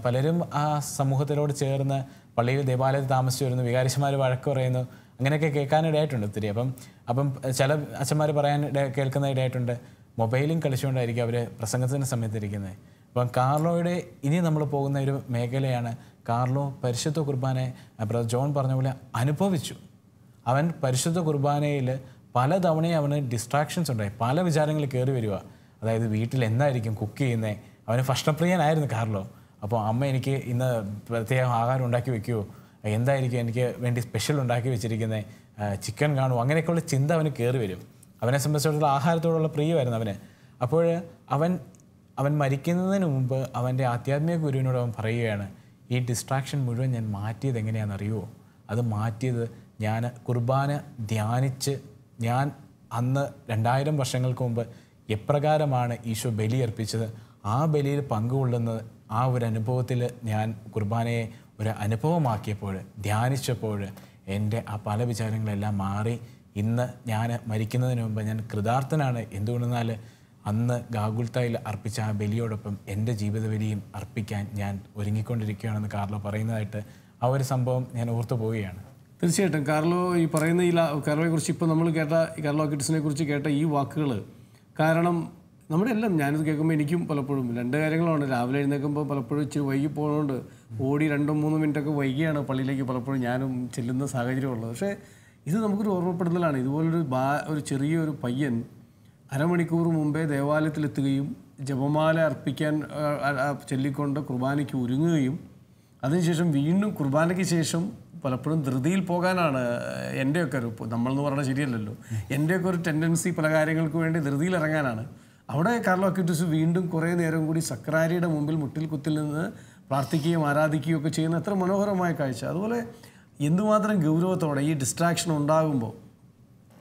പലരും ആ സമൂഹത്തിനോട് ചേർന്ന് പള്ളിയിൽ ദേവാലയത്തിൽ താമസിച്ചു വരുന്നു വികാരിശന്മാർ വഴക്ക് പറയുന്നു അങ്ങനെയൊക്കെ കേൾക്കാനിടയായിട്ടുണ്ട് ഒത്തിരി അപ്പം അപ്പം ചില അച്ഛന്മാർ പറയാൻ കേൾക്കുന്ന ഇടയായിട്ടുണ്ട് മൊബൈലും കളിച്ചുകൊണ്ടായിരിക്കും അവർ പ്രസംഗത്തിൻ്റെ സമയത്തിരിക്കുന്നത് അപ്പം കാർലോയുടെ ഇനി നമ്മൾ പോകുന്ന ഒരു മേഖലയാണ് കാർലോ പരിശുദ്ധ കുർബാനയെ ബ്രദർ ജോൺ പറഞ്ഞ പോലെ അനുഭവിച്ചു അവൻ പരിശുദ്ധ കുർബാനയിൽ പല തവണയും അവന് ഡിസ്ട്രാക്ഷൻസ് ഉണ്ടായി പല വിചാരങ്ങൾ കയറി വരിക അതായത് വീട്ടിൽ എന്നായിരിക്കും കുക്ക് ചെയ്യുന്നത് അവന് ഭക്ഷണപ്രിയനായിരുന്നു കാർലോ അപ്പോൾ അമ്മ എനിക്ക് ഇന്ന് പ്രത്യേകം ആഹാരം ഉണ്ടാക്കി വെക്കുമോ എന്തായിരിക്കും എനിക്ക് വേണ്ടി സ്പെഷ്യൽ ഉണ്ടാക്കി വെച്ചിരിക്കുന്നത് ചിക്കൻ കാണുമോ അങ്ങനെയൊക്കെയുള്ള ചിന്ത അവന് കയറി വരും അവനെ സംബന്ധിച്ചിടത്തോളം ആഹാരത്തോടുള്ള പ്രിയമായിരുന്നു അവന് അപ്പോൾ അവൻ അവൻ മരിക്കുന്നതിന് മുമ്പ് അവൻ്റെ ആധ്യാത്മിക ഗുരുവിനോട് അവൻ പറയുകയാണ് ഈ ഡിസ്ട്രാക്ഷൻ മുഴുവൻ ഞാൻ മാറ്റിയത് എങ്ങനെയാണെന്നറിയുമോ അത് മാറ്റിയത് ഞാൻ കുർബാന ധ്യാനിച്ച് ഞാൻ അന്ന് രണ്ടായിരം വർഷങ്ങൾക്ക് മുമ്പ് എപ്രകാരമാണ് ഈശോ ബലിയർപ്പിച്ചത് ആ ബലിയിൽ പങ്കുകൊള്ളുന്നത് ആ ഒരു അനുഭവത്തിൽ ഞാൻ കുർബാനയെ ഒരു അനുഭവമാക്കിയപ്പോൾ ധ്യാനിച്ചപ്പോൾ എൻ്റെ ആ പല വിചാരങ്ങളെല്ലാം മാറി ഇന്ന് ഞാൻ മരിക്കുന്നതിന് മുമ്പ് ഞാൻ കൃതാർത്ഥനാണ് എന്തുകൊണ്ടെന്നാൽ അന്ന് ഗാഗുൽത്തായിൽ അർപ്പിച്ച ആ ബലിയോടൊപ്പം എൻ്റെ ജീവിതബലിയും അർപ്പിക്കാൻ ഞാൻ ഒരുങ്ങിക്കൊണ്ടിരിക്കുകയാണെന്ന് കാർലോ പറയുന്നതായിട്ട് ആ ഒരു സംഭവം ഞാൻ ഓർത്തു പോവുകയാണ് തീർച്ചയായിട്ടും കാർലോ ഈ പറയുന്ന ഈ കാർലോയെ കുറിച്ച് ഇപ്പോൾ നമ്മൾ കേട്ട കാർലോ കിഡ്സിനെ കുറിച്ച് കേട്ട ഈ വാക്കുകൾ കാരണം നമ്മുടെ എല്ലാം ഞാനിത് കേൾക്കുമ്പോൾ എനിക്കും പലപ്പോഴും രണ്ട് കാര്യങ്ങളാണ് രാവിലെ എഴുന്നേൽക്കുമ്പോൾ പലപ്പോഴും ഇച്ചിരി വൈകി പോകുന്നതുകൊണ്ട് ഓടി രണ്ടോ മൂന്നും മിനിറ്റൊക്കെ വൈകിയാണ് പള്ളിയിലേക്ക് പലപ്പോഴും ഞാനും ചെല്ലുന്ന സാഹചര്യമുള്ളത് പക്ഷേ ഇത് നമുക്കൊരു ഓർമ്മപ്പെടുത്തലാണ് ഇതുപോലൊരു ബാ ഒരു ചെറിയൊരു പയ്യൻ അരമണിക്കൂർ മുമ്പേ ദേവാലയത്തിലെത്തുകയും ജപമാല അർപ്പിക്കാൻ ചൊല്ലിക്കൊണ്ട് കുർബാനയ്ക്ക് ഒരുങ്ങുകയും അതിനുശേഷം വീണ്ടും കുർബാനയ്ക്ക് ശേഷം പലപ്പോഴും ധൃതിയിൽ പോകാനാണ് എൻ്റെയൊക്കെ ഒരു നമ്മളെന്ന് പറഞ്ഞാൽ ശരിയല്ലല്ലോ എൻ്റെയൊക്കെ ഒരു ടെൻഡൻസി പല കാര്യങ്ങൾക്ക് വേണ്ടി ധൃതിയിൽ ഇറങ്ങാനാണ് അവിടെ കാർലോ അക്യൂറ്റസ് വീണ്ടും കുറേ നേരം കൂടി സക്രാരിയുടെ മുമ്പിൽ മുട്ടിൽ കുത്തിൽ നിന്ന് പ്രാർത്ഥിക്കുകയും ആരാധിക്കുകയും ഒക്കെ ചെയ്യുന്ന അത്ര മനോഹരമായ കാഴ്ച അതുപോലെ എന്തുമാത്രം ഗൗരവത്തോടെ ഈ ഡിസ്ട്രാക്ഷൻ ഉണ്ടാകുമ്പോൾ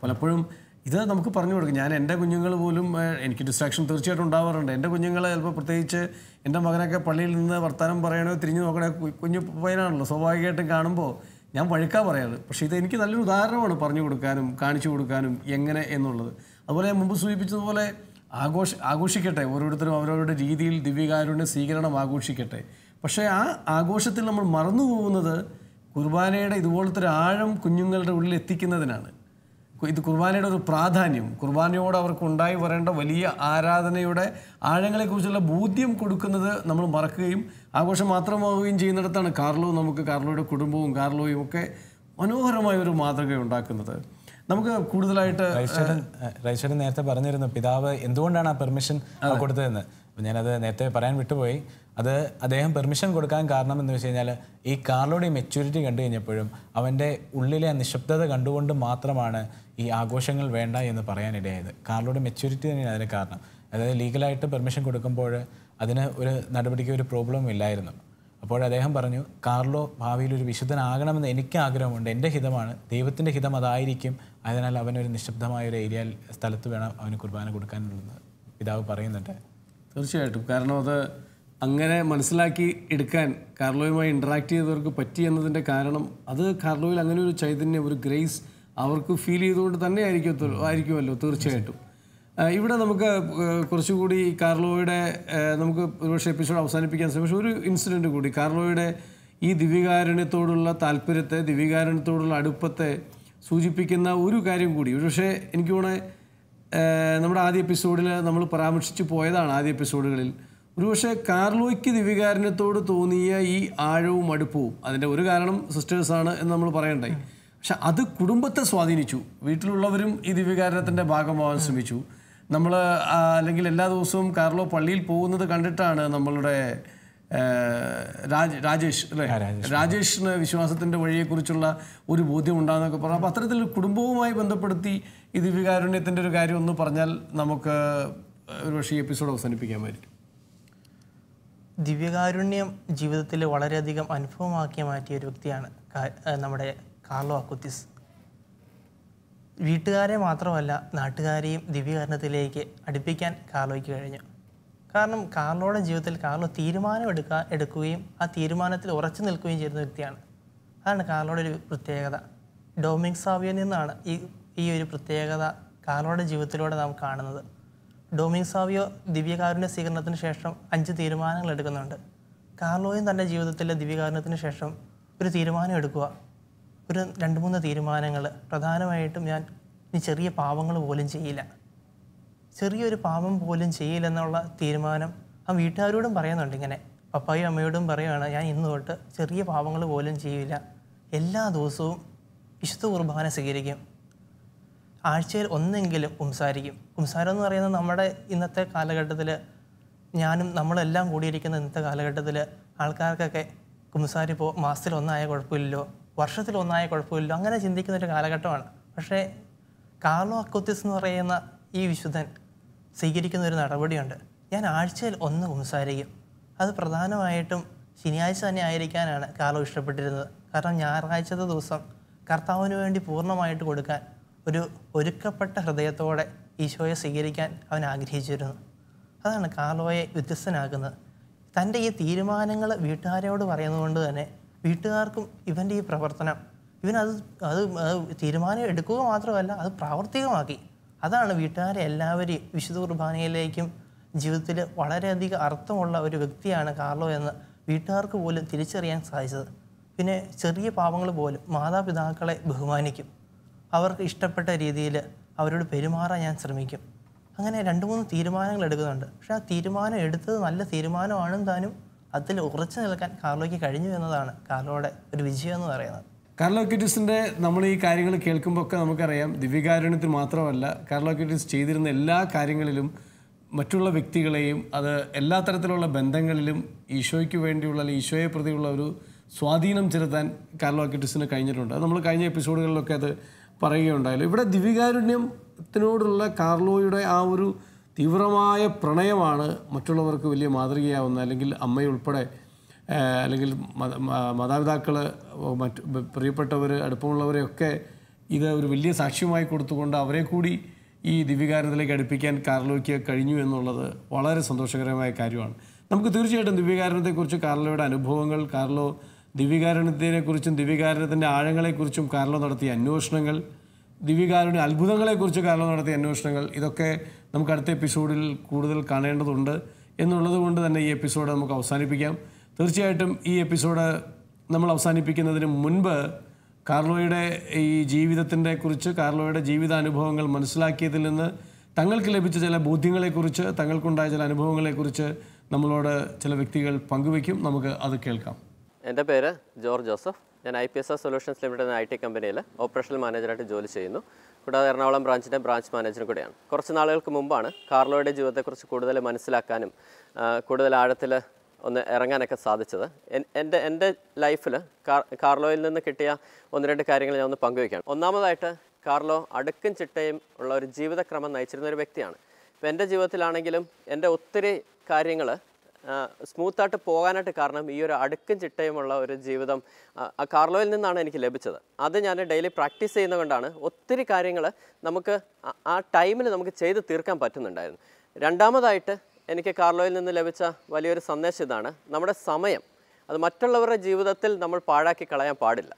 പലപ്പോഴും ഇത് നമുക്ക് പറഞ്ഞു കൊടുക്കും ഞാൻ എൻ്റെ കുഞ്ഞുങ്ങൾ പോലും എനിക്ക് ഡിസ്ട്രാക്ഷൻ തീർച്ചയായിട്ടും ഉണ്ടാവാറുണ്ട് എൻ്റെ കുഞ്ഞുങ്ങളെ ചിലപ്പോൾ പ്രത്യേകിച്ച് എൻ്റെ മകനൊക്കെ പള്ളിയിൽ നിന്ന് വർത്തമാനം പറയണോ തിരിഞ്ഞു നോക്കണേ കുഞ്ഞു പയ്യനാണല്ലോ സ്വാഭാവികമായിട്ടും കാണുമ്പോൾ ഞാൻ വഴുക്കാ പറയാറ് പക്ഷേ ഇത് എനിക്ക് നല്ലൊരു ഉദാഹരണമാണ് പറഞ്ഞു കൊടുക്കാനും കാണിച്ചു കൊടുക്കാനും എങ്ങനെ എന്നുള്ളത് അതുപോലെ മുമ്പ് സൂചിപ്പിച്ചതുപോലെ ആഘോഷ ആഘോഷിക്കട്ടെ ഓരോരുത്തരും അവരവരുടെ രീതിയിൽ ദിവ്യകാരുണ്യ സ്വീകരണം ആഘോഷിക്കട്ടെ പക്ഷേ ആ ആഘോഷത്തിൽ നമ്മൾ മറന്നു പോകുന്നത് കുർബാനയുടെ ഇതുപോലത്തെ ഒരു ആഴം കുഞ്ഞുങ്ങളുടെ ഉള്ളിൽ എത്തിക്കുന്നതിനാണ് ഇത് കുർബാനയുടെ ഒരു പ്രാധാന്യം കുർബാനയോട് അവർക്ക് ഉണ്ടായി വരേണ്ട വലിയ ആരാധനയുടെ ആഴങ്ങളെക്കുറിച്ചുള്ള ബോധ്യം കൊടുക്കുന്നത് നമ്മൾ മറക്കുകയും ആഘോഷം മാത്രമാവുകയും ചെയ്യുന്നിടത്താണ് കാർലോ നമുക്ക് കാർലോയുടെ കുടുംബവും കാർലോയും ഒക്കെ മനോഹരമായ ഒരു മാതൃക ഉണ്ടാക്കുന്നത് നമുക്ക് കൂടുതലായിട്ട് റൈശ്വരൻ നേരത്തെ പറഞ്ഞിരുന്നു പിതാവ് എന്തുകൊണ്ടാണ് ആ പെർമിഷൻ കൊടുത്തതെന്ന് ഞാനത് നേരത്തെ പറയാൻ വിട്ടുപോയി അത് അദ്ദേഹം പെർമിഷൻ കൊടുക്കാൻ കാരണം എന്ന് വെച്ച് കഴിഞ്ഞാൽ ഈ കാർലോയുടെ മെച്യൂരിറ്റി കണ്ടു കഴിഞ്ഞപ്പോഴും അവൻ്റെ ഉള്ളിലെ നിശബ്ദത കണ്ടുകൊണ്ട് മാത്രമാണ് ഈ ആഘോഷങ്ങൾ വേണ്ട എന്ന് പറയാനിടയായത് കാർലോയുടെ മെച്യൂരിറ്റി തന്നെയാണ് അതിന് കാരണം അതായത് ലീഗലായിട്ട് പെർമിഷൻ കൊടുക്കുമ്പോൾ അതിന് ഒരു നടപടിക്ക് ഒരു പ്രോബ്ലം ഇല്ലായിരുന്നു അപ്പോൾ അദ്ദേഹം പറഞ്ഞു കാർലോ ഭാവിയിൽ ഒരു വിശുദ്ധനാകണമെന്ന് എനിക്ക് ആഗ്രഹമുണ്ട് എൻ്റെ ഹിതമാണ് ദൈവത്തിൻ്റെ ഹിതം അതായിരിക്കും അതിനാൽ അവനൊരു നിശബ്ദമായ ഒരു ഏരിയ സ്ഥലത്ത് വേണം അവന് കുർബാന കൊടുക്കാനുള്ളത് പിതാവ് പറയുന്നുണ്ട് തീർച്ചയായിട്ടും കാരണം അത് അങ്ങനെ മനസ്സിലാക്കി എടുക്കാൻ കാർലോയുമായി ഇൻട്രാക്ട് ചെയ്തവർക്ക് പറ്റി എന്നതിൻ്റെ കാരണം അത് കാർലോയിൽ അങ്ങനെ ഒരു ചൈതന്യം ഒരു ഗ്രേസ് അവർക്ക് ഫീൽ ചെയ്തുകൊണ്ട് തന്നെ ആയിരിക്കത്തുള്ളൂ ആയിരിക്കുമല്ലോ തീർച്ചയായിട്ടും ഇവിടെ നമുക്ക് കുറച്ചുകൂടി കാർലോയുടെ നമുക്ക് ഒരുപക്ഷെ എപ്പിസോഡ് അവസാനിപ്പിക്കാൻ ശ്രമിച്ചു ഒരു ഇൻസിഡൻറ്റ് കൂടി കാർലോയുടെ ഈ ദിവികാരുണ്യത്തോടുള്ള താല്പര്യത്തെ ദിവികാരുണ്യത്തോടുള്ള അടുപ്പത്തെ സൂചിപ്പിക്കുന്ന ഒരു കാര്യം കൂടി ഒരുപക്ഷെ എനിക്ക് തോന്നുന്നത് നമ്മുടെ ആദ്യ എപ്പിസോഡിൽ നമ്മൾ പരാമർശിച്ചു പോയതാണ് ആദ്യ എപ്പിസോഡുകളിൽ ഒരുപക്ഷെ കാർലോയ്ക്ക് ദിവികാരുണ്യത്തോട് തോന്നിയ ഈ ആഴവും അടുപ്പവും അതിൻ്റെ ഒരു കാരണം സിസ്റ്റേഴ്സാണ് എന്ന് നമ്മൾ പറയണ്ടായി പക്ഷെ അത് കുടുംബത്തെ സ്വാധീനിച്ചു വീട്ടിലുള്ളവരും ഈ ദിവ്യകാരണത്തിൻ്റെ ഭാഗമാവാൻ ശ്രമിച്ചു നമ്മൾ അല്ലെങ്കിൽ എല്ലാ ദിവസവും കാർലോ പള്ളിയിൽ പോകുന്നത് കണ്ടിട്ടാണ് നമ്മളുടെ രാജ് രാജേഷ് അല്ലേ രാജേഷിന് വിശ്വാസത്തിൻ്റെ വഴിയെക്കുറിച്ചുള്ള ഒരു ബോധ്യം ഉണ്ടാകുന്നൊക്കെ പറഞ്ഞു അപ്പോൾ അത്തരത്തിൽ കുടുംബവുമായി ബന്ധപ്പെടുത്തി ഈ ദിവ്യകാരുണ്യത്തിൻ്റെ ഒരു കാര്യം ഒന്ന് പറഞ്ഞാൽ നമുക്ക് ഒരുപക്ഷെ ഈ എപ്പിസോഡ് പറ്റും ദിവ്യകാരുണ്യം ജീവിതത്തിൽ വളരെയധികം അനുഭവമാക്കി മാറ്റിയ ഒരു വ്യക്തിയാണ് നമ്മുടെ കാർലോ അക്കുത്തിസ് വീട്ടുകാരെ മാത്രമല്ല നാട്ടുകാരെയും ദിവ്യകരണത്തിലേക്ക് അടുപ്പിക്കാൻ കാർലോയ്ക്ക് കഴിഞ്ഞു കാരണം കാർലോയുടെ ജീവിതത്തിൽ കാർലോ തീരുമാനം എടുക്കുക എടുക്കുകയും ആ തീരുമാനത്തിൽ ഉറച്ചു നിൽക്കുകയും ചെയ്യുന്ന വ്യക്തിയാണ് അതാണ് കാർലോയുടെ ഒരു പ്രത്യേകത ഡോമിനിക് സാവിയയിൽ നിന്നാണ് ഈ ഈ ഒരു പ്രത്യേകത കാർലോയുടെ ജീവിതത്തിലൂടെ നാം കാണുന്നത് ഡോമിനിക് സാവിയോ ദിവ്യകാരുണ്യ സ്വീകരണത്തിന് ശേഷം അഞ്ച് തീരുമാനങ്ങൾ എടുക്കുന്നുണ്ട് കാർലോയും തൻ്റെ ജീവിതത്തിലെ ദിവ്യകാരുണ്യത്തിന് ശേഷം ഒരു തീരുമാനം എടുക്കുക ഒരു രണ്ട് മൂന്ന് തീരുമാനങ്ങൾ പ്രധാനമായിട്ടും ഞാൻ ഇനി ചെറിയ പാവങ്ങൾ പോലും ചെയ്യില്ല ചെറിയൊരു പാവം പോലും ചെയ്യില്ലെന്നുള്ള തീരുമാനം ആ വീട്ടുകാരോടും പറയുന്നുണ്ട് ഇങ്ങനെ പപ്പായും അമ്മയോടും പറയുകയാണ് ഞാൻ ഇന്ന് തൊട്ട് ചെറിയ പാവങ്ങൾ പോലും ചെയ്യില്ല എല്ലാ ദിവസവും വിശുദ്ധ കുർബാന സ്വീകരിക്കും ആഴ്ചയിൽ ഒന്നെങ്കിലും കുംസാരിക്കും കുംസാരം എന്ന് പറയുന്നത് നമ്മുടെ ഇന്നത്തെ കാലഘട്ടത്തിൽ ഞാനും നമ്മളെല്ലാം കൂടിയിരിക്കുന്ന ഇന്നത്തെ കാലഘട്ടത്തിൽ ആൾക്കാർക്കൊക്കെ കുംസാരിപ്പോൾ മാസത്തിൽ ഒന്നായ കുഴപ്പമില്ലല്ലോ വർഷത്തിൽ ഒന്നായ കുഴപ്പമില്ല അങ്ങനെ ചിന്തിക്കുന്ന ഒരു കാലഘട്ടമാണ് പക്ഷേ കാർലോ അക്കോത്തിസ് എന്ന് പറയുന്ന ഈ വിശുദ്ധൻ സ്വീകരിക്കുന്ന ഒരു നടപടിയുണ്ട് ഞാൻ ആഴ്ചയിൽ ഒന്ന് കുംസാരിക്കും അത് പ്രധാനമായിട്ടും ശനിയാഴ്ച തന്നെ ആയിരിക്കാനാണ് കാർലോ ഇഷ്ടപ്പെട്ടിരുന്നത് കാരണം ഞായറാഴ്ചത്തെ ദിവസം കർത്താവിന് വേണ്ടി പൂർണ്ണമായിട്ട് കൊടുക്കാൻ ഒരു ഒരുക്കപ്പെട്ട ഹൃദയത്തോടെ ഈശോയെ സ്വീകരിക്കാൻ അവൻ ആഗ്രഹിച്ചിരുന്നു അതാണ് കാർലോയെ വ്യത്യസ്തനാക്കുന്നത് തൻ്റെ ഈ തീരുമാനങ്ങൾ വീട്ടുകാരോട് പറയുന്നതുകൊണ്ട് തന്നെ വീട്ടുകാർക്കും ഇവൻ്റെ ഈ പ്രവർത്തനം ഇവനത് അത് തീരുമാനം എടുക്കുക മാത്രമല്ല അത് പ്രാവർത്തികമാക്കി അതാണ് വീട്ടുകാരെ എല്ലാവരെയും വിശുദ്ധ കുർബാനയിലേക്കും ജീവിതത്തിൽ വളരെയധികം അർത്ഥമുള്ള ഒരു വ്യക്തിയാണ് കാർലോ എന്ന് വീട്ടുകാർക്ക് പോലും തിരിച്ചറിയാൻ സാധിച്ചത് പിന്നെ ചെറിയ പാവങ്ങൾ പോലും മാതാപിതാക്കളെ ബഹുമാനിക്കും അവർക്ക് ഇഷ്ടപ്പെട്ട രീതിയിൽ അവരോട് പെരുമാറാൻ ഞാൻ ശ്രമിക്കും അങ്ങനെ രണ്ട് മൂന്ന് തീരുമാനങ്ങൾ എടുക്കുന്നുണ്ട് പക്ഷേ ആ തീരുമാനം എടുത്തത് നല്ല തീരുമാനമാണെന്ന് താനും അതിൽ ഉറച്ചു നിൽക്കാൻ കാർലോയ്ക്ക് കഴിഞ്ഞു എന്നതാണ് കാർലോയുടെ ഒരു വിജയം എന്ന് പറയുന്നത് കാർലോ നമ്മൾ ഈ കാര്യങ്ങൾ കേൾക്കുമ്പോഴൊക്കെ നമുക്കറിയാം ദിവ്യകാരുണ്യത്തിൽ മാത്രമല്ല കാർലോ ചെയ്തിരുന്ന എല്ലാ കാര്യങ്ങളിലും മറ്റുള്ള വ്യക്തികളെയും അത് എല്ലാ തരത്തിലുള്ള ബന്ധങ്ങളിലും ഈശോയ്ക്ക് വേണ്ടിയുള്ള അല്ലെങ്കിൽ ഈശോയെ പ്രതിയുള്ള ഒരു സ്വാധീനം ചെലുത്താൻ കാർലോ കഴിഞ്ഞിട്ടുണ്ട് അത് നമ്മൾ കഴിഞ്ഞ എപ്പിസോഡുകളിലൊക്കെ അത് പറയുകയുണ്ടായാലും ഇവിടെ ദിവ്യകാരുണ്യത്തിനോടുള്ള കാർലോയുടെ ആ ഒരു തീവ്രമായ പ്രണയമാണ് മറ്റുള്ളവർക്ക് വലിയ മാതൃകയാവുന്ന അല്ലെങ്കിൽ അമ്മയുൾപ്പെടെ അല്ലെങ്കിൽ മാതാപിതാക്കൾ മറ്റ് പ്രിയപ്പെട്ടവർ അടുപ്പമുള്ളവരെയൊക്കെ ഇത് ഒരു വലിയ സാക്ഷ്യമായി കൊടുത്തുകൊണ്ട് അവരെ കൂടി ഈ ദിവ്യകാരണത്തിലേക്ക് അടുപ്പിക്കാൻ കാർലോയ്ക്ക് കഴിഞ്ഞു എന്നുള്ളത് വളരെ സന്തോഷകരമായ കാര്യമാണ് നമുക്ക് തീർച്ചയായിട്ടും ദിവ്യകാരണത്തെക്കുറിച്ച് കാർലോയുടെ അനുഭവങ്ങൾ കാർലോ ദിവ്യകാരണത്തിനെക്കുറിച്ചും ദിവ്യകാരണത്തിൻ്റെ ആഴങ്ങളെക്കുറിച്ചും കാർലോ നടത്തിയ അന്വേഷണങ്ങൾ ദിവ്യകാരുടെ അത്ഭുതങ്ങളെക്കുറിച്ച് കാർലോ നടത്തിയ അന്വേഷണങ്ങൾ ഇതൊക്കെ നമുക്ക് അടുത്ത എപ്പിസോഡിൽ കൂടുതൽ കാണേണ്ടതുണ്ട് എന്നുള്ളത് കൊണ്ട് തന്നെ ഈ എപ്പിസോഡ് നമുക്ക് അവസാനിപ്പിക്കാം തീർച്ചയായിട്ടും ഈ എപ്പിസോഡ് നമ്മൾ അവസാനിപ്പിക്കുന്നതിന് മുൻപ് കാർലോയുടെ ഈ ജീവിതത്തിൻ്റെ കുറിച്ച് കാർലോയുടെ ജീവിതാനുഭവങ്ങൾ മനസ്സിലാക്കിയതിൽ നിന്ന് തങ്ങൾക്ക് ലഭിച്ച ചില ബോധ്യങ്ങളെക്കുറിച്ച് തങ്ങൾക്കുണ്ടായ ചില അനുഭവങ്ങളെക്കുറിച്ച് നമ്മളോട് ചില വ്യക്തികൾ പങ്കുവയ്ക്കും നമുക്ക് അത് കേൾക്കാം എൻ്റെ പേര് ജോർജ് ജോസഫ് ഞാൻ I P S S solutions limited എന്ന ഐ ടി കമ്പനിയിൽ ഓപ്പറേഷണൽ മാനേജറായിട്ട് ജോലി ചെയ്യുന്നു കൂടാതെ എറണാകുളം ബ്രാഞ്ചിൻ്റെ ബ്രാഞ്ച് മാനേജർ കൂടെയാണ് കുറച്ച് നാളുകൾക്ക് മുമ്പാണ് കാർലോയുടെ ജീവിതത്തെക്കുറിച്ച് കൂടുതൽ മനസ്സിലാക്കാനും കൂടുതൽ ആഴത്തിൽ ഒന്ന് ഇറങ്ങാനൊക്കെ സാധിച്ചത് എൻ്റെ എൻ്റെ ലൈഫിൽ കാർലോയിൽ നിന്ന് കിട്ടിയ ഒന്ന് രണ്ട് കാര്യങ്ങൾ ഞാൻ ഒന്ന് പങ്കുവയ്ക്കാം ഒന്നാമതായിട്ട് കാർലോ അടുക്കും ചിട്ടയും ഉള്ള ഒരു ജീവിതക്രമം നയിച്ചിരുന്ന ഒരു വ്യക്തിയാണ് ഇപ്പം എൻ്റെ ജീവിതത്തിലാണെങ്കിലും എൻ്റെ ഒത്തിരി കാര്യങ്ങൾ സ്മൂത്തായിട്ട് പോകാനായിട്ട് കാരണം ഈ ഒരു അടുക്കും ചിട്ടയുമുള്ള ഒരു ജീവിതം കാർലോയിൽ നിന്നാണ് എനിക്ക് ലഭിച്ചത് അത് ഞാൻ ഡെയിലി പ്രാക്ടീസ് ചെയ്യുന്നതുകൊണ്ടാണ് ഒത്തിരി കാര്യങ്ങൾ നമുക്ക് ആ ടൈമിൽ നമുക്ക് ചെയ്ത് തീർക്കാൻ പറ്റുന്നുണ്ടായിരുന്നു രണ്ടാമതായിട്ട് എനിക്ക് കാർലോയിൽ നിന്ന് ലഭിച്ച വലിയൊരു സന്ദേശം ഇതാണ് നമ്മുടെ സമയം അത് മറ്റുള്ളവരുടെ ജീവിതത്തിൽ നമ്മൾ പാഴാക്കി കളയാൻ പാടില്ല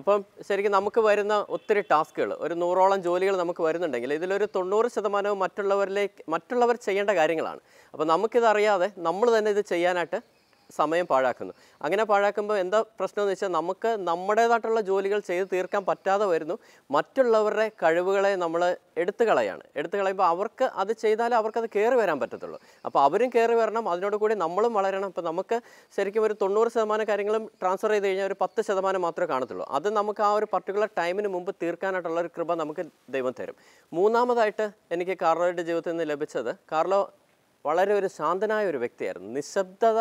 അപ്പം ശരിക്കും നമുക്ക് വരുന്ന ഒത്തിരി ടാസ്കുകൾ ഒരു നൂറോളം ജോലികൾ നമുക്ക് വരുന്നുണ്ടെങ്കിൽ ഇതിലൊരു തൊണ്ണൂറ് ശതമാനവും മറ്റുള്ളവരിലേക്ക് മറ്റുള്ളവർ ചെയ്യേണ്ട കാര്യങ്ങളാണ് അപ്പോൾ നമുക്കിതറിയാതെ നമ്മൾ തന്നെ ഇത് ചെയ്യാനായിട്ട് സമയം പാഴാക്കുന്നു അങ്ങനെ പാഴാക്കുമ്പോൾ എന്താ പ്രശ്നം എന്ന് വെച്ചാൽ നമുക്ക് നമ്മുടേതായിട്ടുള്ള ജോലികൾ ചെയ്ത് തീർക്കാൻ പറ്റാതെ വരുന്നു മറ്റുള്ളവരുടെ കഴിവുകളെ നമ്മൾ എടുത്തു കളയാണ് എടുത്തു കളയുമ്പോൾ അവർക്ക് അത് ചെയ്താലേ അവർക്കത് കയറി വരാൻ പറ്റത്തുള്ളൂ അപ്പോൾ അവരും കയറി വരണം അതിനോട് കൂടി നമ്മളും വളരണം അപ്പോൾ നമുക്ക് ശരിക്കും ഒരു തൊണ്ണൂറ് ശതമാനം കാര്യങ്ങളും ട്രാൻസ്ഫർ ചെയ്ത് കഴിഞ്ഞാൽ ഒരു പത്ത് ശതമാനം മാത്രമേ കാണത്തുള്ളൂ അത് നമുക്ക് ആ ഒരു പർട്ടിക്കുലർ ടൈമിന് മുമ്പ് തീർക്കാനായിട്ടുള്ള ഒരു കൃപ നമുക്ക് ദൈവം തരും മൂന്നാമതായിട്ട് എനിക്ക് കാർലോയുടെ ജീവിതത്തിൽ നിന്ന് ലഭിച്ചത് കാർലോ വളരെ ഒരു ശാന്തനായ ഒരു വ്യക്തിയായിരുന്നു നിശബ്ദത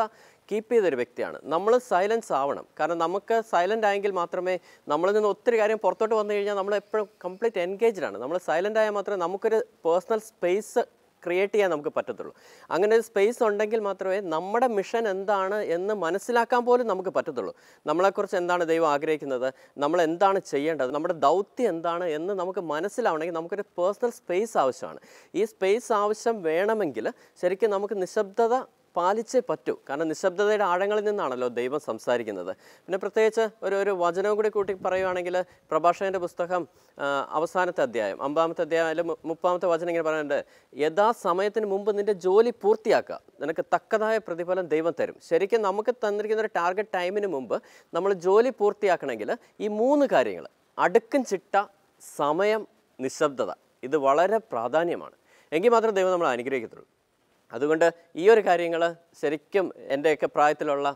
കീപ്പ് ചെയ്തൊരു വ്യക്തിയാണ് നമ്മൾ സൈലൻസ് ആവണം കാരണം നമുക്ക് സൈലൻ്റ് ആയെങ്കിൽ മാത്രമേ നമ്മളിൽ നിന്ന് ഒത്തിരി കാര്യം പുറത്തോട്ട് വന്നു കഴിഞ്ഞാൽ നമ്മൾ എപ്പോഴും കംപ്ലീറ്റ് എൻഗേജ്ഡ് ആണ് നമ്മൾ സൈലൻ്റ് ആയാൽ മാത്രമേ നമുക്കൊരു പേഴ്സണൽ സ്പേസ് ക്രിയേറ്റ് ചെയ്യാൻ നമുക്ക് പറ്റത്തുള്ളൂ അങ്ങനെ ഒരു സ്പേസ് ഉണ്ടെങ്കിൽ മാത്രമേ നമ്മുടെ മിഷൻ എന്താണ് എന്ന് മനസ്സിലാക്കാൻ പോലും നമുക്ക് പറ്റത്തുള്ളൂ നമ്മളെക്കുറിച്ച് എന്താണ് ദൈവം ആഗ്രഹിക്കുന്നത് നമ്മൾ എന്താണ് ചെയ്യേണ്ടത് നമ്മുടെ ദൗത്യം എന്താണ് എന്ന് നമുക്ക് മനസ്സിലാവണമെങ്കിൽ നമുക്കൊരു പേഴ്സണൽ സ്പേസ് ആവശ്യമാണ് ഈ സ്പേസ് ആവശ്യം വേണമെങ്കിൽ ശരിക്കും നമുക്ക് നിശബ്ദത പാലിച്ചേ പറ്റൂ കാരണം നിശബ്ദതയുടെ ആഴങ്ങളിൽ നിന്നാണല്ലോ ദൈവം സംസാരിക്കുന്നത് പിന്നെ പ്രത്യേകിച്ച് ഒരു ഒരു വചനവും കൂടി കൂട്ടി പറയുവാണെങ്കിൽ പ്രഭാഷകൻ്റെ പുസ്തകം അവസാനത്തെ അധ്യായം അമ്പാമത്തെ അധ്യായം അല്ലെങ്കിൽ മുപ്പാമത്തെ വചനം ഇങ്ങനെ പറയുന്നുണ്ട് യഥാസമയത്തിന് മുമ്പ് നിൻ്റെ ജോലി പൂർത്തിയാക്കുക നിനക്ക് തക്കതായ പ്രതിഫലം ദൈവം തരും ശരിക്കും നമുക്ക് തന്നിരിക്കുന്ന ഒരു ടാർഗറ്റ് ടൈമിന് മുമ്പ് നമ്മൾ ജോലി പൂർത്തിയാക്കണമെങ്കിൽ ഈ മൂന്ന് കാര്യങ്ങൾ അടുക്കും ചിട്ട സമയം നിശബ്ദത ഇത് വളരെ പ്രാധാന്യമാണ് എങ്കിൽ മാത്രം ദൈവം നമ്മൾ അനുഗ്രഹിക്കത്തുള്ളൂ അതുകൊണ്ട് ഈ ഒരു കാര്യങ്ങൾ ശരിക്കും എൻ്റെയൊക്കെ പ്രായത്തിലുള്ള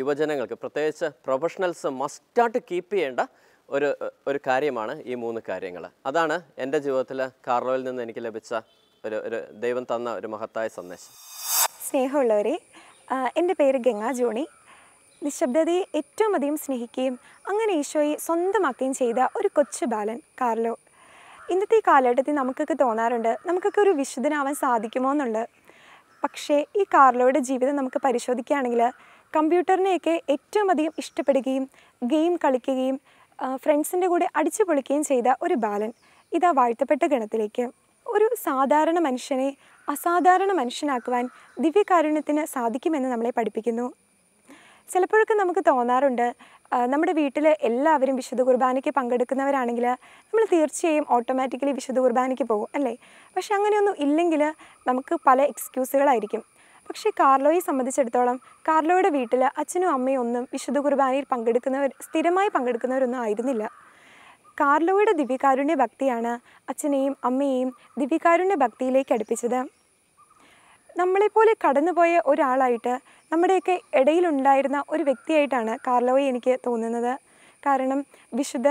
യുവജനങ്ങൾക്ക് പ്രത്യേകിച്ച് പ്രൊഫഷണൽസ് മസ്റ്റായിട്ട് കീപ്പ് ചെയ്യേണ്ട ഒരു ഒരു കാര്യമാണ് ഈ മൂന്ന് കാര്യങ്ങൾ അതാണ് എൻ്റെ ജീവിതത്തിൽ കാർലോയിൽ നിന്ന് എനിക്ക് ലഭിച്ച ഒരു ഒരു ദൈവം തന്ന ഒരു മഹത്തായ സന്ദേശം സ്നേഹമുള്ളവരെ എൻ്റെ പേര് ഗംഗാ ജോണി നിശബ്ദതയെ ഏറ്റവും അധികം സ്നേഹിക്കുകയും അങ്ങനെ ഈശോയെ സ്വന്തമാക്കുകയും ചെയ്ത ഒരു കൊച്ചു ബാലൻ കാർലോ ഇന്നത്തെ കാലഘട്ടത്തിൽ നമുക്കൊക്കെ തോന്നാറുണ്ട് നമുക്കൊക്കെ ഒരു വിശുദ്ധനാവാൻ സാധിക്കുമോ എന്നുള്ളത് പക്ഷേ ഈ കാർലോയുടെ ജീവിതം നമുക്ക് പരിശോധിക്കുകയാണെങ്കിൽ കമ്പ്യൂട്ടറിനെയൊക്കെ ഏറ്റവും അധികം ഇഷ്ടപ്പെടുകയും ഗെയിം കളിക്കുകയും ഫ്രണ്ട്സിൻ്റെ കൂടെ അടിച്ചു പൊളിക്കുകയും ചെയ്ത ഒരു ബാലൻ ഇതാ വാഴ്ത്തപ്പെട്ട ഗണത്തിലേക്ക് ഒരു സാധാരണ മനുഷ്യനെ അസാധാരണ മനുഷ്യനാക്കുവാൻ ദിവ്യകാരുണ്യത്തിന് സാധിക്കുമെന്ന് നമ്മളെ പഠിപ്പിക്കുന്നു ചിലപ്പോഴൊക്കെ നമുക്ക് തോന്നാറുണ്ട് നമ്മുടെ വീട്ടിൽ എല്ലാവരും വിശുദ്ധ കുർബാനയ്ക്ക് പങ്കെടുക്കുന്നവരാണെങ്കിൽ നമ്മൾ തീർച്ചയായും ഓട്ടോമാറ്റിക്കലി വിശുദ്ധ കുർബാനയ്ക്ക് പോകും അല്ലേ പക്ഷെ അങ്ങനെയൊന്നും ഇല്ലെങ്കിൽ നമുക്ക് പല എക്സ്ക്യൂസുകളായിരിക്കും പക്ഷേ കാർലോയെ സംബന്ധിച്ചിടത്തോളം കാർലോയുടെ വീട്ടിൽ അച്ഛനും അമ്മയും ഒന്നും വിശുദ്ധ കുർബാനയിൽ പങ്കെടുക്കുന്നവർ സ്ഥിരമായി പങ്കെടുക്കുന്നവരൊന്നും ആയിരുന്നില്ല കാർലോയുടെ ദിവ്യകാരുണ്യ ഭക്തിയാണ് അച്ഛനെയും അമ്മയെയും ദിവ്യകാരുണ്യ ഭക്തിയിലേക്ക് അടുപ്പിച്ചത് നമ്മളെപ്പോലെ കടന്നുപോയ ഒരാളായിട്ട് നമ്മുടെയൊക്കെ ഇടയിലുണ്ടായിരുന്ന ഒരു വ്യക്തിയായിട്ടാണ് കാർലോയെ എനിക്ക് തോന്നുന്നത് കാരണം വിശുദ്ധ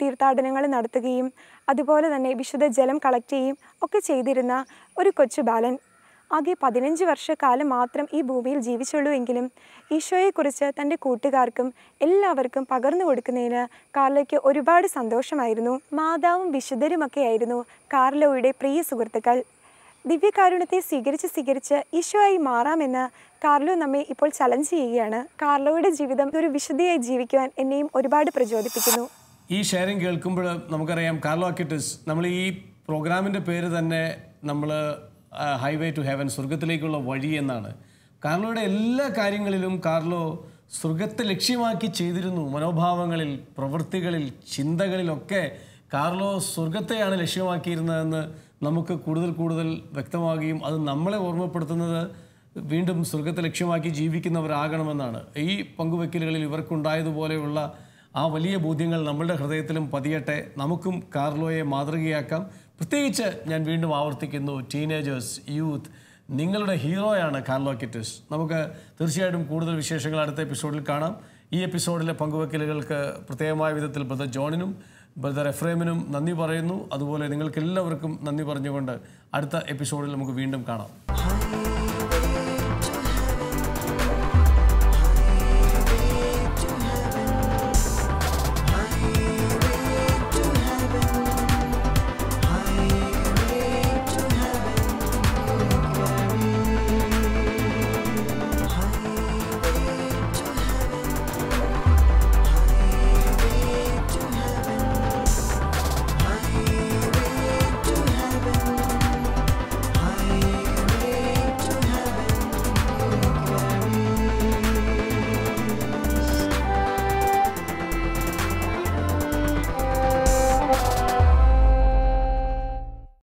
തീർത്ഥാടനങ്ങൾ നടത്തുകയും അതുപോലെ തന്നെ വിശുദ്ധ ജലം കളക്ട് ചെയ്യുകയും ഒക്കെ ചെയ്തിരുന്ന ഒരു കൊച്ചു ബാലൻ ആകെ പതിനഞ്ച് വർഷക്കാലം മാത്രം ഈ ഭൂമിയിൽ ജീവിച്ചുള്ളൂ എങ്കിലും ഈശോയെക്കുറിച്ച് തൻ്റെ കൂട്ടുകാർക്കും എല്ലാവർക്കും പകർന്നു കൊടുക്കുന്നതിന് കാർലോയ്ക്ക് ഒരുപാട് സന്തോഷമായിരുന്നു മാതാവും വിശുദ്ധരുമൊക്കെയായിരുന്നു കാർലോയുടെ പ്രിയ സുഹൃത്തുക്കൾ ദിവ്യകാരുണ്യത്തെ സ്വീകരിച്ച് സ്വീകരിച്ച് ഈശോയായി മാറാമെന്ന് കാർലോ നമ്മെ ഇപ്പോൾ ചലഞ്ച് ചെയ്യുകയാണ് കാർലോയുടെ ജീവിതം ഒരു വിശുദ്ധിയായി ജീവിക്കുവാൻ എന്നെയും ഒരുപാട് പ്രചോദിപ്പിക്കുന്നു ഈ ഷെയറിംഗ് കേൾക്കുമ്പോൾ നമുക്കറിയാം കാർലോ അക്കിറ്റിസ് നമ്മൾ ഈ പ്രോഗ്രാമിൻ്റെ പേര് തന്നെ നമ്മൾ ഹൈവേ ടു ഹെവൻ സ്വർഗത്തിലേക്കുള്ള വഴി എന്നാണ് കാർലോയുടെ എല്ലാ കാര്യങ്ങളിലും കാർലോ സ്വർഗത്തെ ലക്ഷ്യമാക്കി ചെയ്തിരുന്നു മനോഭാവങ്ങളിൽ പ്രവൃത്തികളിൽ ചിന്തകളിലൊക്കെ കാർലോ സ്വർഗത്തെയാണ് ലക്ഷ്യമാക്കിയിരുന്നതെന്ന് നമുക്ക് കൂടുതൽ കൂടുതൽ വ്യക്തമാകുകയും അത് നമ്മളെ ഓർമ്മപ്പെടുത്തുന്നത് വീണ്ടും സ്വർഗത്തെ ലക്ഷ്യമാക്കി ജീവിക്കുന്നവരാകണമെന്നാണ് ഈ പങ്കുവെക്കലുകളിൽ ഇവർക്കുണ്ടായതുപോലെയുള്ള ആ വലിയ ബോധ്യങ്ങൾ നമ്മളുടെ ഹൃദയത്തിലും പതിയട്ടെ നമുക്കും കാർലോയെ മാതൃകയാക്കാം പ്രത്യേകിച്ച് ഞാൻ വീണ്ടും ആവർത്തിക്കുന്നു ടീനേജേഴ്സ് യൂത്ത് നിങ്ങളുടെ ഹീറോയാണ് കാർലോ കിറ്റസ് നമുക്ക് തീർച്ചയായിട്ടും കൂടുതൽ വിശേഷങ്ങൾ അടുത്ത എപ്പിസോഡിൽ കാണാം ഈ എപ്പിസോഡിലെ പങ്കുവെക്കലുകൾക്ക് പ്രത്യേകമായ വിധത്തിൽ ബ്രദർ ജോണിനും ബ്രദർ എഫ്രൈമിനും നന്ദി പറയുന്നു അതുപോലെ നിങ്ങൾക്കെല്ലാവർക്കും നന്ദി പറഞ്ഞുകൊണ്ട് അടുത്ത എപ്പിസോഡിൽ നമുക്ക് വീണ്ടും കാണാം